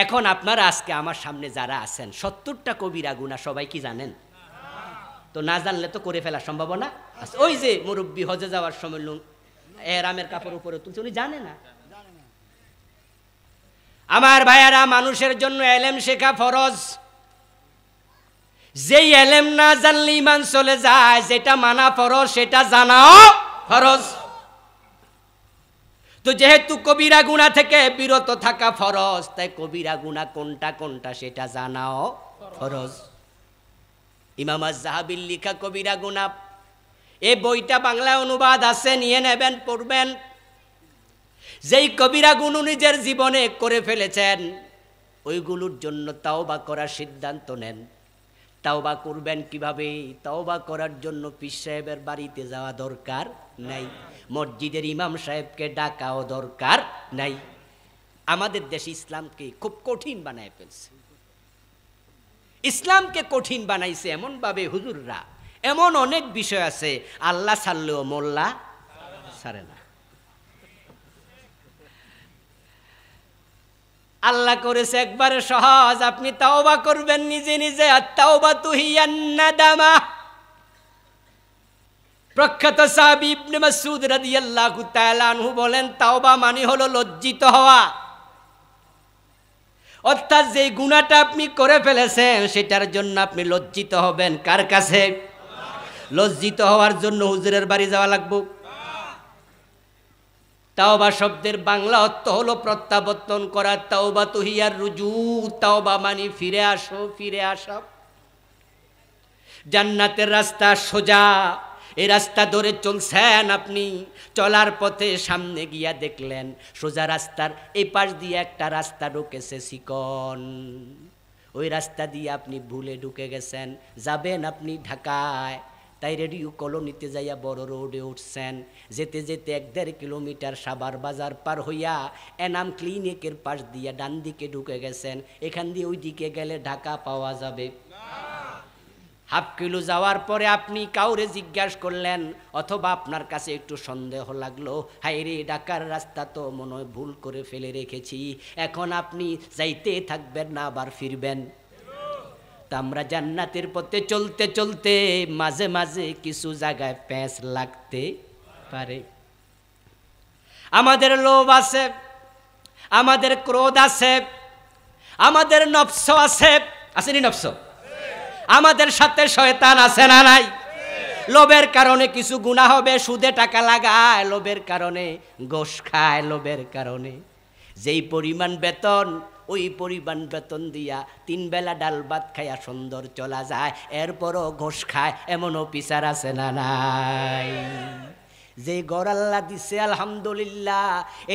এখন আপনারা আজকে আমার সামনে যারা আছেন সত্তরটা কবিরা গুণা সবাই কি জানেন তো না জানলে তো করে ফেলা সম্ভাবনা আছে ওই যে মুরব্বী হজে যাওয়ার সময় লুং এরামের কাপড় উপরে তুলছে উনি জানে না আমার ভাইয়ারা মানুষের জন্য এলেম শেখা ফরজ যে এলেম না জানলে ইমান চলে যায় যেটা মানা ফরজ সেটা জানাও ফরজ তো যেহেতু কবিরা গুণা থেকে বিরত থাকা ফরজ তাই কবিরা গুণা কোনটা কোনটা সেটা জানাও ফরজ ইমাম জাহাবিল লিখা কবিরা গুণা এ বইটা বাংলা অনুবাদ আছে নিয়ে নেবেন পড়বেন যেই কবিরা গুণ নিজের জীবনে করে ফেলেছেন ওইগুলোর জন্য তাও বা করার সিদ্ধান্ত নেন তাওবা করবেন কিভাবে তাওবা করার জন্য পিস সাহেবের বাড়িতে যাওয়া দরকার নাই মসজিদের ইমাম সাহেবকে ডাকাও দরকার নাই আমাদের দেশ ইসলামকে খুব কঠিন বানায় ফেলছে ইসলামকে কঠিন বানাইছে এমনভাবে হুজুররা এমন অনেক বিষয় আছে আল্লাহ সারলেও মোল্লা সারে আল্লাহ করেছে একবারে সহজ আপনি তাওবা করবেন নিজে নিজে আর তাওবা দামা প্রখ্যাত সাহাবি ইবনে মাসউদ রাদিয়াল্লাহু তাআলা আনহু বলেন তাওবা মানে হলো লজ্জিত হওয়া অর্থাৎ যে গুণাটা আপনি করে ফেলেছেন সেটার জন্য আপনি লজ্জিত হবেন কার কাছে লজ্জিত হওয়ার জন্য হুজুরের বাড়ি যাওয়া লাগবে তাওবা শব্দের বাংলা অর্থ হলো প্রত্যাবর্তন করা তাওবা তুহিয়ার রুজু তাওবা মানি ফিরে আসো ফিরে আসো জান্নাতের রাস্তা সোজা এ রাস্তা ধরে চলছেন আপনি চলার পথে সামনে গিয়া দেখলেন সোজা রাস্তার এই পাশ দিয়ে একটা রাস্তা ঢুকেছে শিকন ওই রাস্তা দিয়ে আপনি ভুলে ঢুকে গেছেন যাবেন আপনি ঢাকায় তাই রেডিও কলোনিতে যাইয়া বড় রোডে উঠছেন যেতে যেতে এক দেড় কিলোমিটার সাবার বাজার পার হইয়া এনাম ক্লিনিকের পাশ দিয়া ডান দিকে ঢুকে গেছেন এখান দিয়ে ওই দিকে গেলে ঢাকা পাওয়া যাবে হাফ কিলো যাওয়ার পরে আপনি কাউরে জিজ্ঞাসা করলেন অথবা আপনার কাছে একটু সন্দেহ লাগলো হাই রে ঢাকার রাস্তা তো মনে ভুল করে ফেলে রেখেছি এখন আপনি যাইতে থাকবেন না আবার ফিরবেন তামরা আমরা জান্নাতের পথে চলতে চলতে মাঝে মাঝে কিছু জায়গায় প্যাঁচ লাগতে পারে আমাদের লোভ আছে আমাদের ক্রোধ আছে আমাদের নফস আছে আসেনি নফস আমাদের সাথে শয়তান আছে না নাই লোভের কারণে কিছু গুণা হবে সুদে টাকা লাগায় লোভের কারণে গোস খায় লোভের কারণে যেই পরিমাণ বেতন ওই পরিমাণ বেতন দিয়া তিন বেলা ডাল ভাত খাইয়া সুন্দর চলা যায় এরপরও ঘোষ খায় এমন অফিসার আছে না নাই যে গড়াল্লা দিছে আলহামদুলিল্লাহ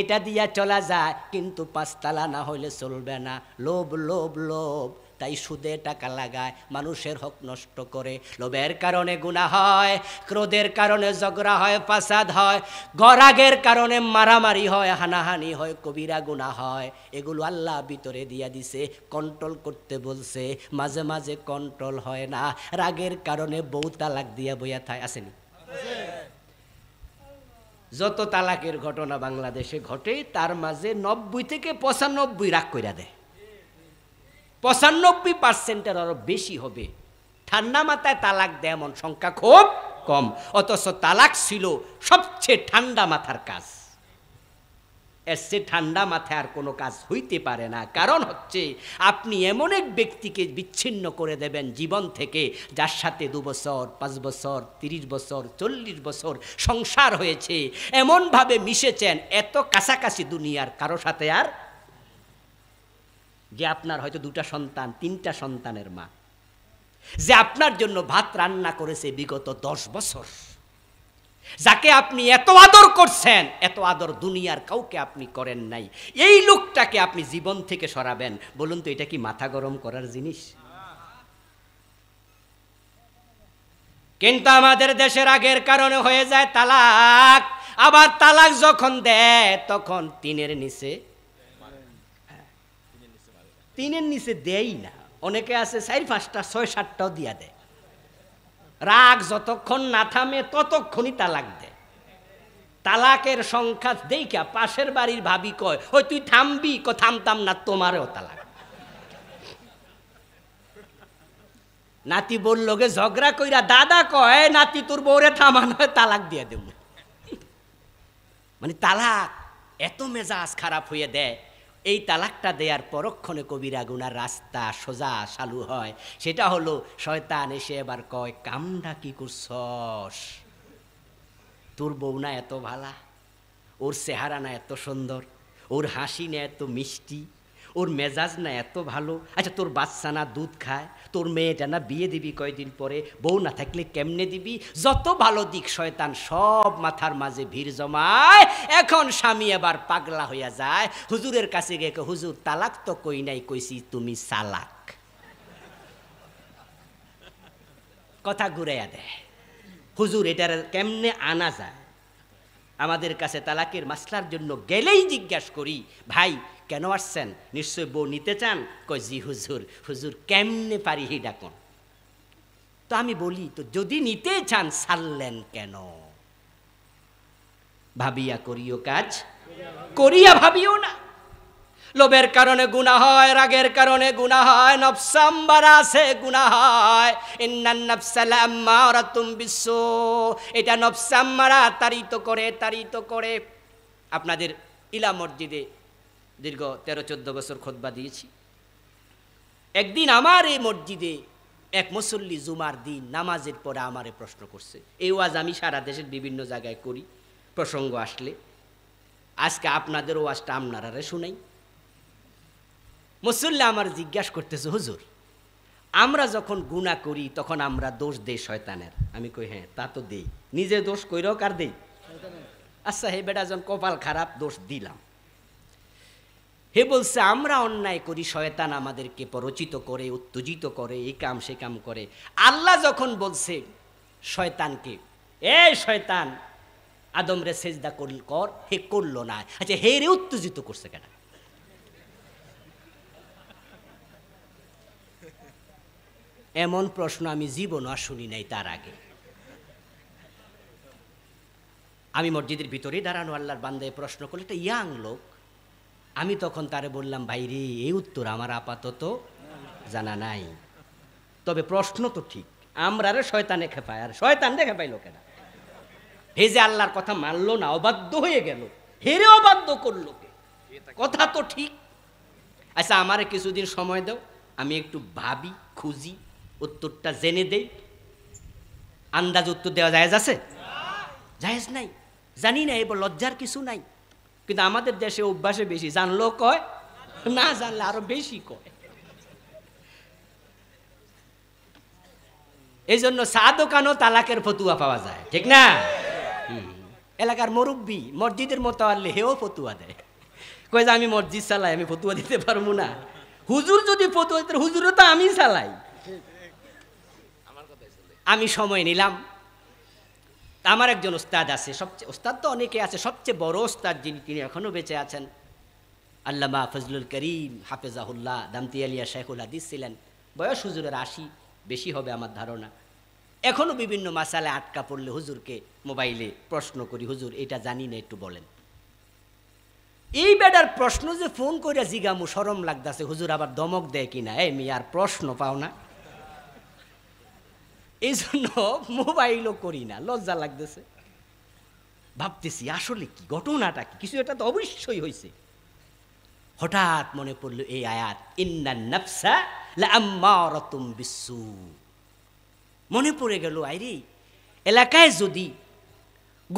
এটা দিয়া চলা যায় কিন্তু পাঁচতলা না হইলে চলবে না লোভ লোভ লোভ তাই সুদে টাকা লাগায় মানুষের হক নষ্ট করে লোভের কারণে গুণা হয় ক্রোধের কারণে ঝগড়া হয় ফাসাদ হয় গরাগের কারণে মারামারি হয় হানাহানি হয় কবিরা গুণা হয় এগুলো আল্লাহ ভিতরে দিয়া দিছে কন্ট্রোল করতে বলছে মাঝে মাঝে কন্ট্রোল হয় না রাগের কারণে বউ তালাক দিয়া বইয়া থায় আসেনি যত তালাকের ঘটনা বাংলাদেশে ঘটে তার মাঝে নব্বই থেকে পঁচানব্বই রাগ কইরা দেয় পঁচানব্বই পার্সেন্টের আরও বেশি হবে ঠান্ডা মাথায় তালাক দেয় এমন সংখ্যা খুব কম অথচ তালাক ছিল সবচেয়ে ঠান্ডা মাথার কাজ এসে ঠান্ডা মাথায় আর কোনো কাজ হইতে পারে না কারণ হচ্ছে আপনি এমন এক ব্যক্তিকে বিচ্ছিন্ন করে দেবেন জীবন থেকে যার সাথে দু বছর পাঁচ বছর তিরিশ বছর চল্লিশ বছর সংসার হয়েছে এমনভাবে মিশেছেন এত কাছাকাছি দুনিয়ার কারো সাথে আর যে আপনার হয়তো দুটা সন্তান তিনটা সন্তানের মা যে আপনার জন্য ভাত রান্না করেছে বিগত দশ বছর যাকে আপনি এত আদর করছেন এত আদর দুনিয়ার কাউকে আপনি করেন নাই এই লোকটাকে আপনি জীবন থেকে সরাবেন বলুন তো এটা কি মাথা গরম করার জিনিস কিন্তু আমাদের দেশের আগের কারণে হয়ে যায় তালাক আবার তালাক যখন দেয় তখন তিনের নিচে তিনের নিচে দেয়ই না অনেকে আছে চার পাঁচটা ছয় সাতটাও দিয়া দেয় রাগ যতক্ষণ না থামে ততক্ষণই তালাক দেয় তালাকের সংখ্যা দেখা পাশের বাড়ির ভাবি কয় ওই তুই থামবি ক থামতাম না তোমারও তালাক নাতি বললো গে ঝগড়া কইরা দাদা কয় নাতি তোর বউরে থামানো তালাক দিয়ে দেব মানে তালাক এত মেজাজ খারাপ হয়ে দেয় এই তালাকটা দেওয়ার পরক্ষণে কবিরা গুনার রাস্তা সোজা চালু হয় সেটা হলো শয়তান এসে এবার কয় কামডা কি করছস তোর বউ না এত ভালা ওর চেহারা না এত সুন্দর ওর হাসি না এত মিষ্টি ওর মেজাজ না এত ভালো আচ্ছা তোর বাচ্চা না দুধ খায় তোর মেয়েটা না বিয়ে দিবি কয়দিন পরে বউ না থাকলে কেমনে দিবি যত ভালো দিক শয়তান সব মাথার মাঝে ভিড় জমায় এখন স্বামী আবার পাগলা হইয়া যায় হুজুরের কাছে গিয়ে হুজুর তালাক তো কই নাই কইছি তুমি সালাক কথা ঘুরাইয়া দেয় হুজুর এটার কেমনে আনা যায় আমাদের কাছে তালাকের মাসলার জন্য গেলেই জিজ্ঞাসা করি ভাই কেন আসছেন নিশ্চয় বউ নিতে চান কয় জি হুজুর হুজুর কেমনে পারি হি ডাকুন তো আমি বলি তো যদি নিতে চান সারলেন কেন ভাবিয়া করিও কাজ করিয়া ভাবিও না লোভের কারণে গুণা হয় রাগের কারণে গুণা হয় নবসাম্বার আছে গুণা হয় ইন্নান নফসালাম্মারা তুম বিশ্ব এটা নবসাম্মারা তারিত করে তারিত করে আপনাদের ইলা মসজিদে দীর্ঘ তেরো চোদ্দ বছর খোদবা দিয়েছি একদিন আমার এই মসজিদে এক মুসল্লি জুমার দিন নামাজের পরে আমারে প্রশ্ন করছে এই ওয়াজ আমি সারা দেশের বিভিন্ন জায়গায় করি প্রসঙ্গ আসলে আজকে আপনাদের ওয়াজটা আপনারা শুনাই মুসল্লি আমার জিজ্ঞাসা করতেছে হুজুর আমরা যখন গুণা করি তখন আমরা দোষ দেই শয়তানের আমি কই হ্যাঁ তা তো দেই নিজে দোষ কইরাও কার দেই আচ্ছা হে বেটা যখন কপাল খারাপ দোষ দিলাম হে বলছে আমরা অন্যায় করি শয়তান আমাদেরকে পরচিত করে উত্তেজিত করে এই কাম সে কাম করে আল্লাহ যখন বলছে শয়তানকে এ শয়তান আদমরে সেজদা করল কর হে করলো না আচ্ছা হে রে উত্তেজিত করছে কেন এমন প্রশ্ন আমি জীবন আর শুনি নাই তার আগে আমি মসজিদের ভিতরে দাঁড়ানো আল্লাহর বান্দায় প্রশ্ন করলে একটা ইয়াং লোক আমি তখন তারে বললাম ভাইরে এই উত্তর আমার আপাতত জানা নাই তবে প্রশ্ন তো ঠিক আমরা শয়তান শয়তানে পাই আর শয়তান রেখে পাই লোকেরা হে যে আল্লাহর কথা মানলো না অবাধ্য হয়ে গেল হেরে অবাধ্য করলো কথা তো ঠিক আচ্ছা আমারে কিছুদিন সময় দাও আমি একটু ভাবি খুঁজি উত্তরটা জেনে দেই আন্দাজ উত্তর দেওয়া জায়েজ আছে জায়েজ নাই জানি না এবার লজ্জার কিছু নাই কিন্তু আমাদের দেশে অভ্যাসে বেশি জানলেও কয় না জানলে আরো বেশি কয় এই জন্য চা দোকানও তালাকের ফতুয়া পাওয়া যায় ঠিক না এলাকার মুরব্বী মসজিদের মতো আনলে হেও ফতুয়া দেয় কয়ে যে আমি মসজিদ চালাই আমি ফতুয়া দিতে পারবো না হুজুর যদি ফতুয়া দিতে হুজুরও তো আমি চালাই আমি সময় নিলাম আমার একজন ওস্তাদ আছে সবচেয়ে ওস্তাদ তো অনেকে আছে সবচেয়ে বড় ওস্তাদ যিনি তিনি এখনও বেঁচে আছেন আল্লামা ফজলুল করিম হাফেজাহুল্লাহ দামতি আলিয়া শেখুল হাদিস ছিলেন বয়স হুজুরের আশি বেশি হবে আমার ধারণা এখনও বিভিন্ন মাসালে আটকা পড়লে হুজুরকে মোবাইলে প্রশ্ন করি হুজুর এটা জানি না একটু বলেন এই বেটার প্রশ্ন যে ফোন করে জিগামু সরম লাগতেছে হুজুর আবার দমক দেয় কিনা এই আর প্রশ্ন পাও না এই জন্য মোবাইলও করি না লজ্জা লাগতেছে ভাবতেছি আসলে কি ঘটনাটা কি কিছু এটা তো অবশ্যই হয়েছে হঠাৎ মনে পড়লো এই আয়াত ইন্না নফসা লাম্মারতুম বিশ্বু মনে পড়ে গেল আইরে এলাকায় যদি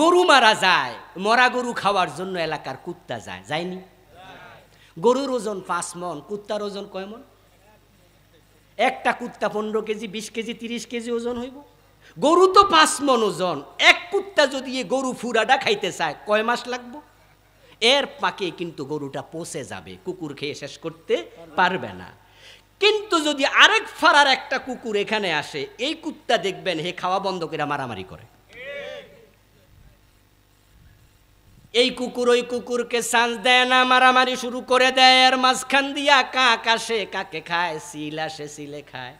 গরু মারা যায় মরা গরু খাওয়ার জন্য এলাকার কুত্তা যায় যায়নি গরুর ওজন পাঁচ মন কুত্তার ওজন কয় মন একটা কুত্তা পনেরো কেজি বিশ কেজি তিরিশ কেজি ওজন হইব গরু তো পাঁচ মন ওজন এক কুত্তা যদি এ গরু ফুরাডা খাইতে চায় কয় মাস লাগবো এর পাকে কিন্তু গরুটা পচে যাবে কুকুর খেয়ে শেষ করতে পারবে না কিন্তু যদি আরেক ফাড়ার একটা কুকুর এখানে আসে এই কুত্তা দেখবেন হে খাওয়া বন্ধ করে মারামারি করে এই কুকুর ওই কুকুরকে চান্স দেয় না মারামারি শুরু করে দেয় আর মাঝখান দিয়া কাক আসে কাকে খায় সিল আসে সিলে খায়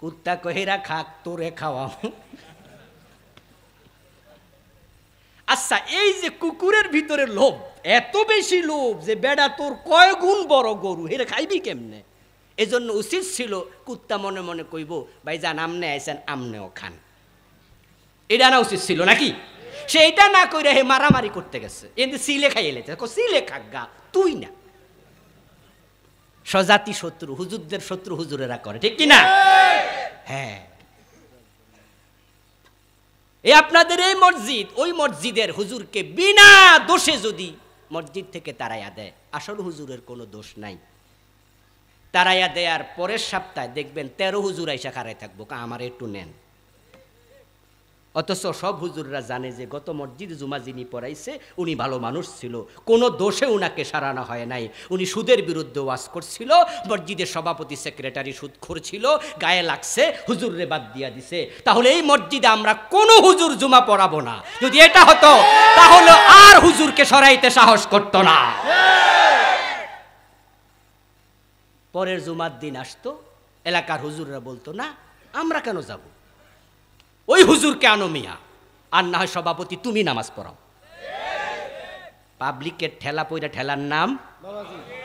কুত্তা কহেরা খাক তোরে খাওয়া আচ্ছা এই যে কুকুরের ভিতরে লোভ এত বেশি লোভ যে বেড়া তোর কয় গুণ বড় গরু হেরে খাইবি কেমনে এজন্য উচিত ছিল কুত্তা মনে মনে কইব ভাই যান আমনে আইসেন আমনেও খান এটা না উচিত ছিল নাকি সেইটা না কইরা হে মারামারি করতে গেছে এমনি সিলে খাইয়ে লেছে সিলে খাগা তুই না স্বজাতি শত্রু হুজুরদের শত্রু হুজুরেরা করে ঠিক কি না হ্যাঁ এই আপনাদের এই মসজিদ ওই মসজিদের হুজুরকে বিনা দোষে যদি মসজিদ থেকে তারাইয়া দেয় আসল হুজুরের কোনো দোষ নাই তারাইয়া দেয়ার পরের সপ্তাহে দেখবেন তেরো হুজুর আইসা খারাই থাকবো আমার একটু নেন অথচ সব হুজুররা জানে যে গত মসজিদ জুমা যিনি পড়াইছে উনি ভালো মানুষ ছিল কোনো দোষে উনাকে সারানো হয় নাই উনি সুদের বিরুদ্ধে ওয়াজ করছিল মসজিদের সভাপতি সেক্রেটারি সুদ খুঁড়ছিল গায়ে লাগছে হুজুররে বাদ দিয়া দিছে তাহলে এই মসজিদে আমরা কোনো হুজুর জুমা পড়াবো না যদি এটা হতো তাহলে আর হুজুরকে সরাইতে সাহস করতো না পরের জুমার দিন আসতো এলাকার হুজুররা বলতো না আমরা কেন যাবো ওই হুজুরকে আনো মিয়া আর না সভাপতি তুমি নামাজ পড়াও পাবলিকের ঠেলা পইরা ঠেলার নাম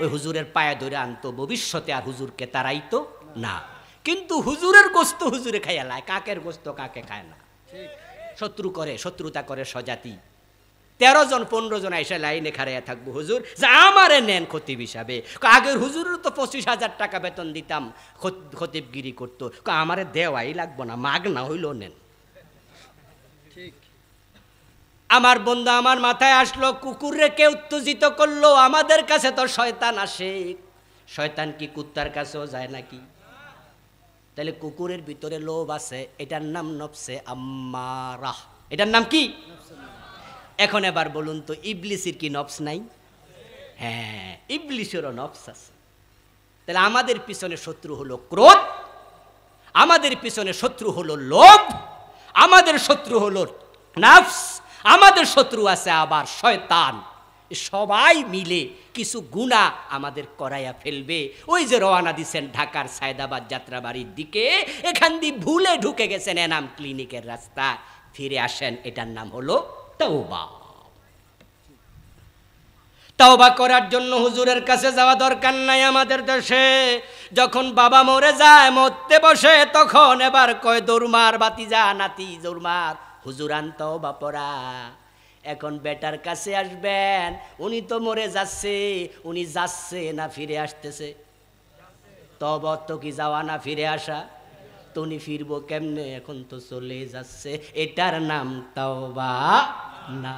ওই হুজুরের পায়ে ধরে আনতো ভবিষ্যতে আর হুজুরকে তারাইতো না কিন্তু হুজুরের গোস্ত হুজুরে খাইয়া লায় কাকের গোস্ত কাকে খায় না শত্রু করে শত্রুতা করে সজাতি তেরো জন পনেরো জন এসে লাইনে খারাইয়া থাকবো হুজুর যা আমারে নেন খতিব হিসাবে আগের হুজুরের তো পঁচিশ হাজার টাকা বেতন দিতাম খতিবগিরি করতো আমারে দেওয়াই লাগবো না মাগ না হইলেও নেন আমার বন্ধু আমার মাথায় আসলো কুকুরকে উত্তেজিত করলো আমাদের কাছে তো শয়তান আসে শয়তান কি কুত্তার কাছেও যায় নাকি তাহলে কুকুরের ভিতরে লোভ আছে এটার নাম নফসে আম্মারাহ এটার নাম কি এখন এবার বলুন তো ইবলিসির কি নফস নাই হ্যাঁ ইবলিসেরও নফস আছে তাহলে আমাদের পিছনে শত্রু হলো ক্রোধ আমাদের পিছনে শত্রু হলো লোভ আমাদের শত্রু হলো নাফস আমাদের শত্রু আছে আবার শয়তান সবাই মিলে কিছু গুণা আমাদের করাইয়া ফেলবে ওই যে রওয়ানা দিচ্ছেন ঢাকার সায়দাবাদ যাত্রাবাড়ির দিকে এখান দিয়ে ভুলে ঢুকে গেছেন এনাম ক্লিনিকের রাস্তা ফিরে আসেন এটার নাম হলো তাওবা তাওবা করার জন্য হুজুরের কাছে যাওয়া দরকার নাই আমাদের দেশে যখন বাবা মরে যায় মরতে বসে তখন এবার কয় দৌড়মার বাতি যা নাতি দৌড়মার হুজুরান্ত বাপরা পড়া এখন বেটার কাছে আসবেন উনি তো মরে যাচ্ছে উনি যাচ্ছে না ফিরে আসতেছে তব তো কি যাওয়া না ফিরে আসা তো উনি ফিরবো কেমনে এখন তো চলে যাচ্ছে এটার নাম তাও বা না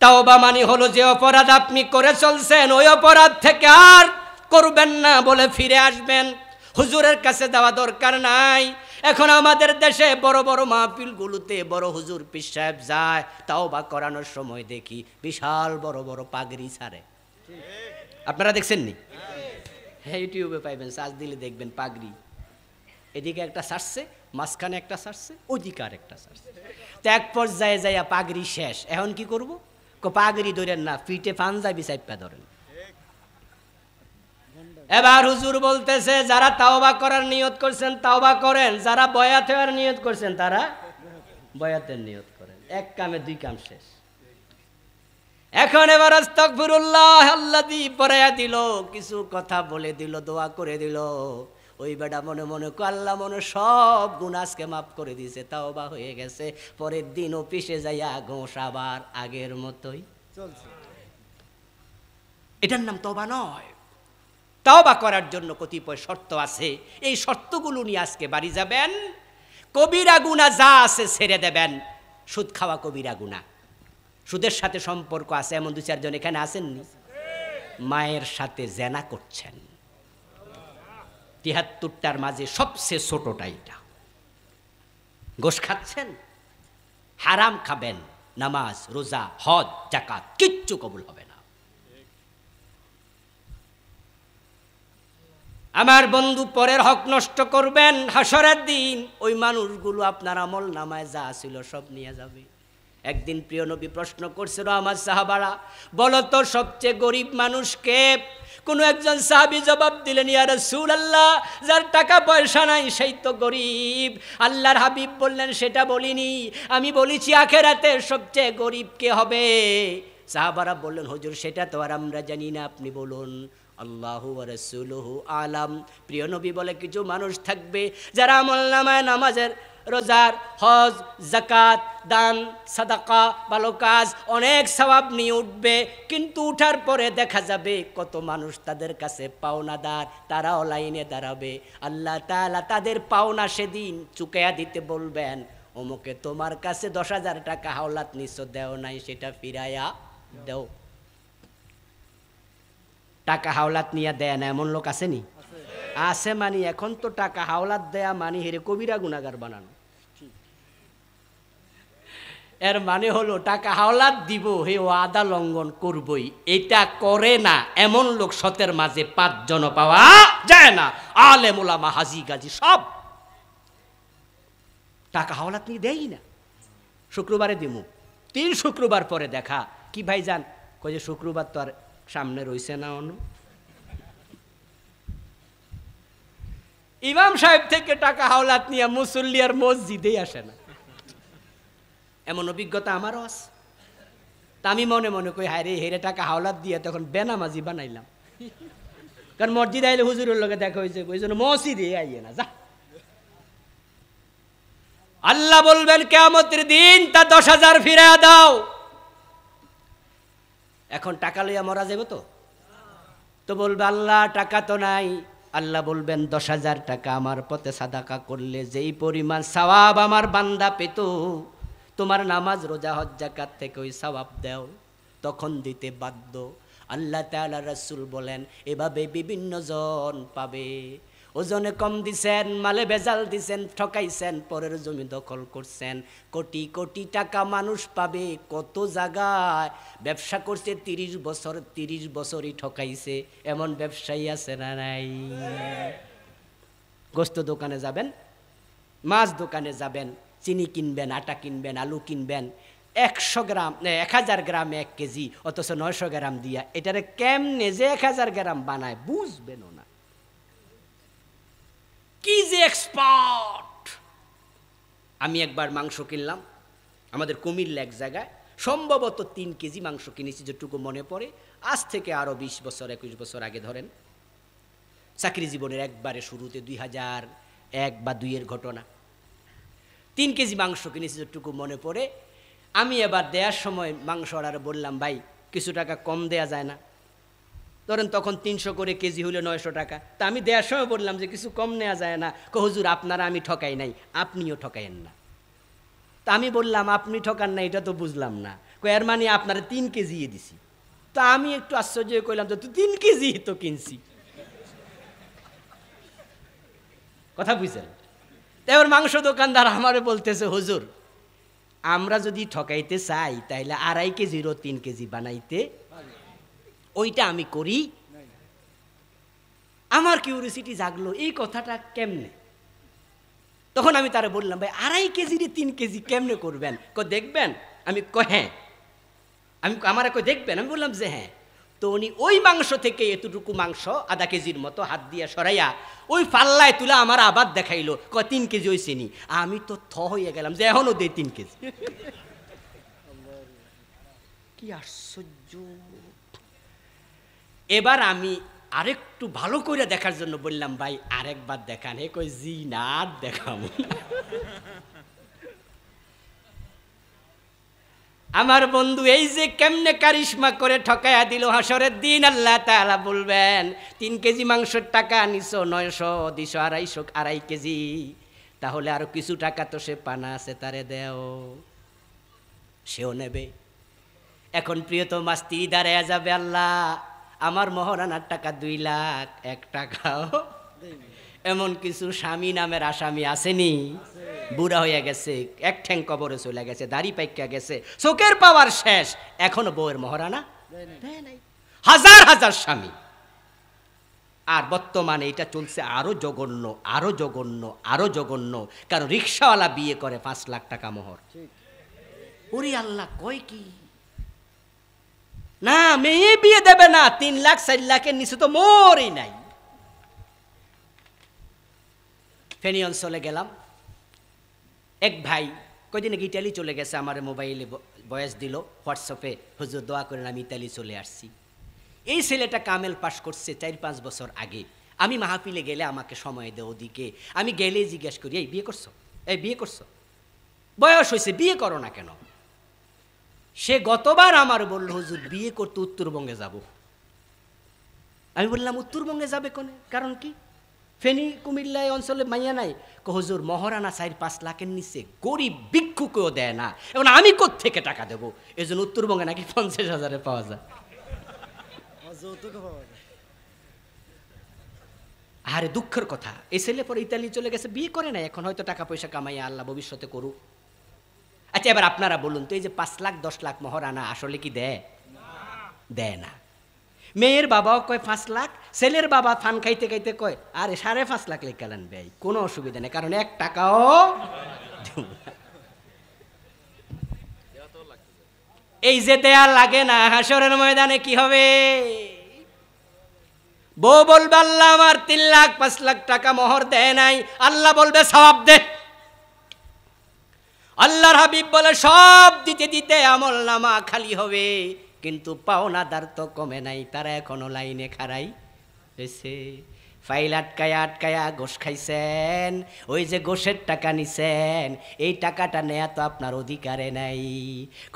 তাও বা মানে হলো যে অপরাধ আপনি করে চলছেন ওই অপরাধ থেকে আর করবেন না বলে ফিরে আসবেন হুজুরের কাছে দেওয়া দরকার নাই এখন আমাদের দেশে বড় বড় মাহফিলগুলোতে বড় হুজুর পীর সাহেব যায় তাও বা করানোর সময় দেখি বিশাল বড় বড় পাগড়ি ছাড়ে আপনারা দেখছেন নি হ্যাঁ ইউটিউবে পাইবেন সার্চ দিলে দেখবেন পাগড়ি এদিকে একটা সারছে মাঝখানে একটা সারছে ওদিকে আর একটা সারছে তো এক পর্যায়ে যাইয়া পাগড়ি শেষ এখন কি করবো পাগড়ি ধরেন না পিঠে ফান যাবি সাইপা ধরেন এবার হুজুর বলতেছে যারা তাওবা করার নিয়ত করছেন তাওবা করেন যারা বয়াত হওয়ার নিয়ত করছেন তারা বয়াতের নিয়ত করেন এক কামে দুই কাম শেষ এখন এবার আস্তাগফিরুল্লাহ আল্লাদি পড়ায়া দিল কিছু কথা বলে দিল দোয়া করে দিল ওই বেটা মনে মনে আল্লাহ মনে সব গুণ আজকে মাফ করে দিছে তাও বা হয়ে গেছে পরের দিন অফিসে যাইয়া ঘোষ আবার আগের মতোই চলছে এটার নাম তবা নয় তাওবা করার জন্য কতিপয় শর্ত আছে এই শর্তগুলো নিয়ে আজকে বাড়ি যাবেন কবিরা গুণা যা আছে ছেড়ে দেবেন সুদ খাওয়া কবিরা গুণা সুদের সাথে সম্পর্ক আছে এমন দু চারজন এখানে আসেননি মায়ের সাথে জেনা করছেন তিয়াত্তরটার মাঝে সবচেয়ে ছোটটা এটা গোশ খাচ্ছেন হারাম খাবেন নামাজ রোজা হজ জাকাত কিচ্ছু কবুল হবে আমার বন্ধু পরের হক নষ্ট করবেন হাসরের দিন ওই মানুষগুলো আপনার আমল নামায় যা ছিল সব নিয়ে যাবে একদিন প্রিয় নবী প্রশ্ন করছিল আমার সাহাবারা বলতো সবচেয়ে গরিব মানুষকে কোনো একজন সাহাবি জবাব দিলেন ইয়ার সুর আল্লাহ যার টাকা পয়সা নাই সেই তো গরিব আল্লাহর হাবিব বললেন সেটা বলিনি আমি বলেছি আখেরাতে সবচেয়ে গরিব কে হবে সাহাবারা বললেন হজুর সেটা তো আর আমরা জানি না আপনি বলুন আল্লাহু রসুলহু আলাম প্রিয় নবী বলে কিছু মানুষ থাকবে যারা মোল্লামায় নামাজের রোজার হজ জাকাত দান সাদাকা ভালো কাজ অনেক স্বভাব নিয়ে উঠবে কিন্তু উঠার পরে দেখা যাবে কত মানুষ তাদের কাছে পাওনাদার তারাও লাইনে দাঁড়াবে আল্লাহ তালা তাদের পাওনা সেদিন চুকেয়া দিতে বলবেন অমুকে তোমার কাছে দশ হাজার টাকা হাওলাত নিশ্চয় দেও নাই সেটা ফিরাইয়া দেও টাকা হাওলাত নিয়ে দেয় না এমন লোক আসেনি আছে মানি এখন তো টাকা হাওলাত দেয়া মানি হেরে কবিরা গুণাগার বানানো এর মানে হলো টাকা হাওলাত দিব হে ওয়াদা লঙ্ঘন করবই এটা করে না এমন লোক সতের মাঝে পাঁচজন পাওয়া যায় না আলে মোলামা হাজি গাজি সব টাকা হাওলাত নিয়ে দেয় না শুক্রবারে দিমু তিন শুক্রবার পরে দেখা কি ভাই যান কয়ে শুক্রবার তো আর সামনে রয়েছে না অনু ইমাম সাহেব থেকে টাকা হাওলাত নিয়ে মুসল্লি আর মসজিদেই আসে না এমন অভিজ্ঞতা আমারও আছে তা আমি মনে মনে কই হায় রে হেরে টাকা হাওলাত দিয়ে তখন বেনামাজি বানাইলাম কারণ মসজিদ আইলে হুজুরের লগে দেখা হয়েছে ওই জন্য মসজিদে আইয়ে না যা আল্লাহ বলবেন কেমতের দিন তা দশ হাজার ফিরে দাও এখন টাকা লইয়া মরা যাবে তো তো বলবে আল্লাহ টাকা তো নাই আল্লাহ বলবেন দশ হাজার টাকা আমার পথে সাদাকা করলে যেই পরিমাণ সওয়াব আমার বান্দা পেত তোমার নামাজ রোজা হজ্জাকার থেকে ওই সওয়াব দাও তখন দিতে বাধ্য আল্লাহ তালা রসুল বলেন এভাবে বিভিন্ন জন পাবে ওজনে কম দিছেন মালে বেজাল দিছেন ঠকাইছেন পরের জমি দখল করছেন কোটি কোটি টাকা মানুষ পাবে কত জায়গায় ব্যবসা করছে তিরিশ বছর তিরিশ বছরই ঠকাইছে এমন ব্যবসায়ী আছে না নাই গোস্ত দোকানে যাবেন মাছ দোকানে যাবেন চিনি কিনবেন আটা কিনবেন আলু কিনবেন একশো গ্রাম এক হাজার গ্রাম এক কেজি অথচ নয়শো গ্রাম দিয়া এটারে কেমনে যে এক হাজার গ্রাম বানায় বুঝবেন কি যে এক্সপার্ট আমি একবার মাংস কিনলাম আমাদের কুমিল্লা এক জায়গায় সম্ভবত তিন কেজি মাংস কিনেছি যেটুকু মনে পড়ে আজ থেকে আরও বিশ বছর একুশ বছর আগে ধরেন চাকরি জীবনের একবারে শুরুতে দুই হাজার এক বা দুইয়ের ঘটনা তিন কেজি মাংস কিনেছি যেটুকু মনে পড়ে আমি এবার দেওয়ার সময় মাংস অর্ডার বললাম ভাই কিছু টাকা কম দেয়া যায় না ধরেন তখন তিনশো করে কেজি হলো নয়শো টাকা তা আমি দেওয়ার সময় বললাম যে কিছু কম নেওয়া যায় না কো হুজুর আপনারা আমি ঠকাই নাই আপনিও ঠকাইয়েন না তা আমি বললাম আপনি ঠকান না এটা তো বুঝলাম না এর মানে আপনারা তিন কেজি দিছি তা আমি একটু আশ্চর্য করলাম যে তুই তিন কেজি তো কিনছি কথা বুঝলেন এবার মাংস দোকানদার আমারে বলতেছে হুজুর আমরা যদি ঠকাইতে চাই তাহলে আড়াই কেজিরও তিন কেজি বানাইতে ওইটা আমি করি আমার কিউরিয়াসিটি জাগলো এই কথাটা কেমনে তখন আমি তারা বললাম ভাই আড়াই কেজি রে তিন কেজি কেমনে করবেন ক দেখবেন আমি ক হ্যাঁ আমি আমার কো দেখবেন আমি বললাম যে হ্যাঁ তো উনি ওই মাংস থেকে এতটুকু মাংস আধা কেজির মতো হাত দিয়ে সরাইয়া ওই পাল্লায় তুলে আমার আবার দেখাইলো ক তিন কেজি ওই চিনি আমি তো থ হইয়া গেলাম যে এখনও দেয় তিন কেজি কি আশ্চর্য এবার আমি আরেকটু ভালো করে দেখার জন্য বললাম ভাই আরেকবার দেখান হে কই জি না দেখাম আমার বন্ধু এই যে কেমনে কারিশমা করে ঠকাইয়া দিল হাসরের দিন আল্লাহ তালা বলবেন তিন কেজি মাংসের টাকা আনিছো নয়শো দুশো আড়াইশো আড়াই কেজি তাহলে আরো কিছু টাকা তো সে পানা আছে তারে দেও সেও নেবে এখন প্রিয়ত মাস্তি দাঁড়ায় যাবে আল্লাহ আমার মহারানার টাকা দুই লাখ এক টাকাও এমন কিছু স্বামী নামের আসামি আসেনি বুড়া হয়ে গেছে এক ঠ্যাং কবরে চলে গেছে দাড়ি পাইকা গেছে চোখের পাওয়ার শেষ এখনো বউয়ের মহারানা হাজার হাজার স্বামী আর বর্তমানে এটা চলছে আরো জঘন্য আরো জঘন্য আরো জঘন্য কারণ রিক্সাওয়ালা বিয়ে করে পাঁচ লাখ টাকা মোহর ওরে আল্লাহ কয় কি না মেয়ে বিয়ে দেবে না তিন লাখ চার লাখের নিচে তো মোরই নাই ফেনী অঞ্চলে গেলাম এক ভাই কদিন ইটালি চলে গেছে আমার মোবাইলে বয়স দিল হোয়াটসঅ্যাপে হুজুর দোয়া করেন আমি ইতালি চলে আসছি এই ছেলেটা কামেল পাশ করছে চার পাঁচ বছর আগে আমি মাহফিলে গেলে আমাকে সময় দেয় ওদিকে আমি গেলে জিজ্ঞেস করি এই বিয়ে করছো এই বিয়ে করছো বয়স হয়েছে বিয়ে করো না কেন সে গতবার আমার বলল হুজুর বিয়ে করতে উত্তরবঙ্গে যাব আমি বললাম উত্তরবঙ্গে যাবে কোনে কারণ কি ফেনী কুমিল্লা এই অঞ্চলে মাইয়া নাই হুজুর মহারানা সাইড পাঁচ লাখের নিচে গরিব ভিক্ষুকেও দেয় না এবং আমি থেকে টাকা দেবো এই জন্য উত্তরবঙ্গে নাকি পঞ্চাশ হাজারে পাওয়া যায় আরে দুঃখের কথা এই ছেলে পরে ইতালি চলে গেছে বিয়ে করে না এখন হয়তো টাকা পয়সা কামাইয়া আল্লাহ ভবিষ্যতে করুক আচ্ছা এবার আপনারা বলুন তো এই যে পাঁচ লাখ দশ লাখ মহারানা আসলে কি দেয় দেয় না মেয়ের বাবাও কয় পাঁচ লাখ ছেলের বাবা ফান খাইতে খাইতে কয় আরে সাড়ে পাঁচ লাখ গেলেন ব্যয় কোনো অসুবিধা নেই কারণ এক টাকাও এই যে দেয়া লাগে না হাসরের ময়দানে কি হবে বউ বলবে আল্লাহ আমার তিন লাখ পাঁচ লাখ টাকা মোহর দেয় নাই আল্লাহ বলবে সবাব দেয় আল্লাহর হাবিব বলে সব দিতে দিতে আমল নামা খালি হবে কিন্তু পাওনাদার তো কমে নাই তারা এখনো লাইনে খারাই হয়েছে ফাইল আটকায়া আটকায়া ঘোষ খাইছেন ওই যে ঘোষের টাকা নিছেন এই টাকাটা নেয়া তো আপনার অধিকারে নাই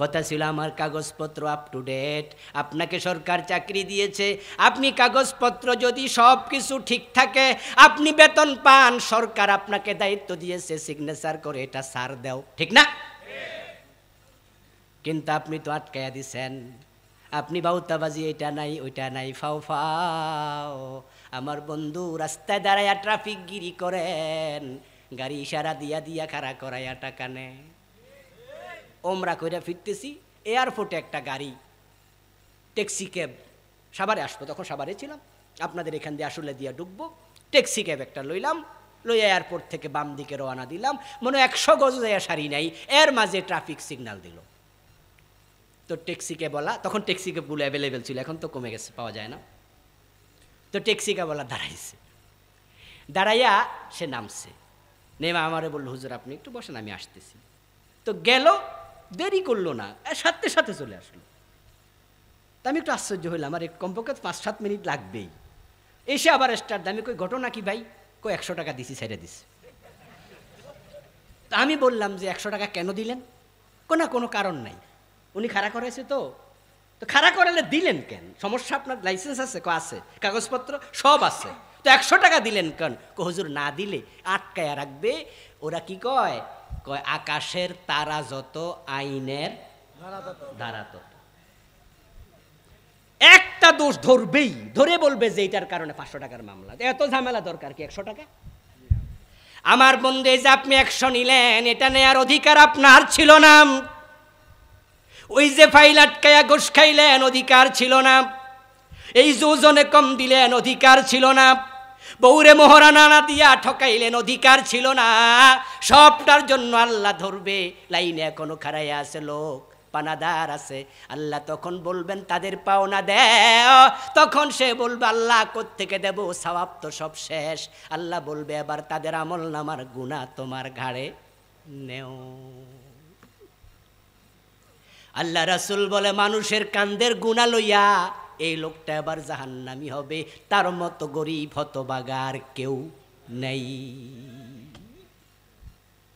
কথা ছিল আমার কাগজপত্র আপ টু ডেট আপনাকে সরকার চাকরি দিয়েছে আপনি কাগজপত্র যদি সব কিছু ঠিক থাকে আপনি বেতন পান সরকার আপনাকে দায়িত্ব দিয়েছে সিগনেচার করে এটা সার দাও ঠিক না কিন্তু আপনি তো আটকায়া দিছেন আপনি বাউতাবাজি এটা নাই ওইটা নাই ফাও ফাও আমার বন্ধু রাস্তায় দাঁড়াইয়া ট্রাফিক গিরি করেন গাড়ি ইশারা দিয়া দিয়া খাড়া করাইয়া টাকা নে ওমরা কইরা ফিরতেছি এয়ারপোর্টে একটা গাড়ি ট্যাক্সি ক্যাব সাবারে আসবো তখন সাবারে ছিলাম আপনাদের এখান দিয়ে আসলে দিয়া ঢুকবো ট্যাক্সি ক্যাব একটা লইলাম লইয়া এয়ারপোর্ট থেকে বাম দিকে রওনা দিলাম মনে একশো গজ যাইয়া সারি নাই এর মাঝে ট্রাফিক সিগনাল দিল তো ট্যাক্সিকে বলা তখন ট্যাক্সি ক্যাবগুলো অ্যাভেলেবেল ছিল এখন তো কমে গেছে পাওয়া যায় না তো ট্যাক্সি কাবলা দাঁড়াইছে দাঁড়াইয়া সে নামছে নেমা আমারে বললো হুজুর আপনি একটু বসেন আমি আসতেছি তো গেল দেরি করলো না সাথে সাথে চলে আসলো তা আমি একটু আশ্চর্য হইলাম এক কমপক্ষে পাঁচ সাত মিনিট লাগবেই এসে আবার স্টার্ট দামি কই ঘটনা কি ভাই কই একশো টাকা দিছি ছেড়ে দিস তা আমি বললাম যে একশো টাকা কেন দিলেন কোনো কোনো কারণ নাই উনি খাড়া করেছে তো তো খাড়া করালে দিলেন কেন সমস্যা আপনার লাইসেন্স আছে ক আছে কাগজপত্র সব আছে তো একশো টাকা দিলেন কেন হুজুর না দিলে আটকায়া রাখবে ওরা কি কয় কয় আকাশের তারা যত আইনের ধারা তত একটা দোষ ধরবেই ধরে বলবে যে এটার কারণে পাঁচশো টাকার মামলা এত ঝামেলা দরকার কি একশো টাকা আমার বন্ধু এই যে আপনি একশো নিলেন এটা নেয়ার অধিকার আপনার ছিল না ওই যে ফাইল আটকাইয়া ঘোষ খাইলেন অধিকার ছিল না এই যোজনে কম দিলেন অধিকার ছিল না বৌরে মোহরা না দিয়া ঠকাইলেন অধিকার ছিল না সবটার জন্য আল্লাহ ধরবে লাইনে এখনো খারাইয়া আছে লোক পানাদার আছে আল্লাহ তখন বলবেন তাদের পাওনা দে তখন সে বলবে আল্লাহ থেকে দেব সবাব তো সব শেষ আল্লাহ বলবে আবার তাদের আমল নামার গুণা তোমার ঘাড়ে নেও আল্লাহ রাসুল বলে মানুষের কান্দের গুণা লইয়া এই লোকটা এবার জাহান্নামি হবে তার মতো গরিব হতবাগার কেউ নেই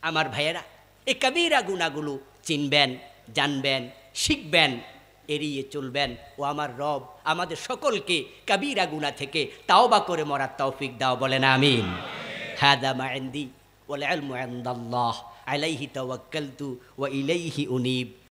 আমার ভাইয়েরা এই কাবিরা গুণাগুলো চিনবেন জানবেন শিখবেন এড়িয়ে চলবেন ও আমার রব আমাদের সকলকে কাবিরা গুণা থেকে তাওবা করে মরার তৌফিক দাও বলেন আমিন হ্যাঁ মায়েন্দি ওলাল মোয়েন্দাল্লাহ আলাইহি তাওয়াক্কালতু ওয়া ইলাইহি উনিব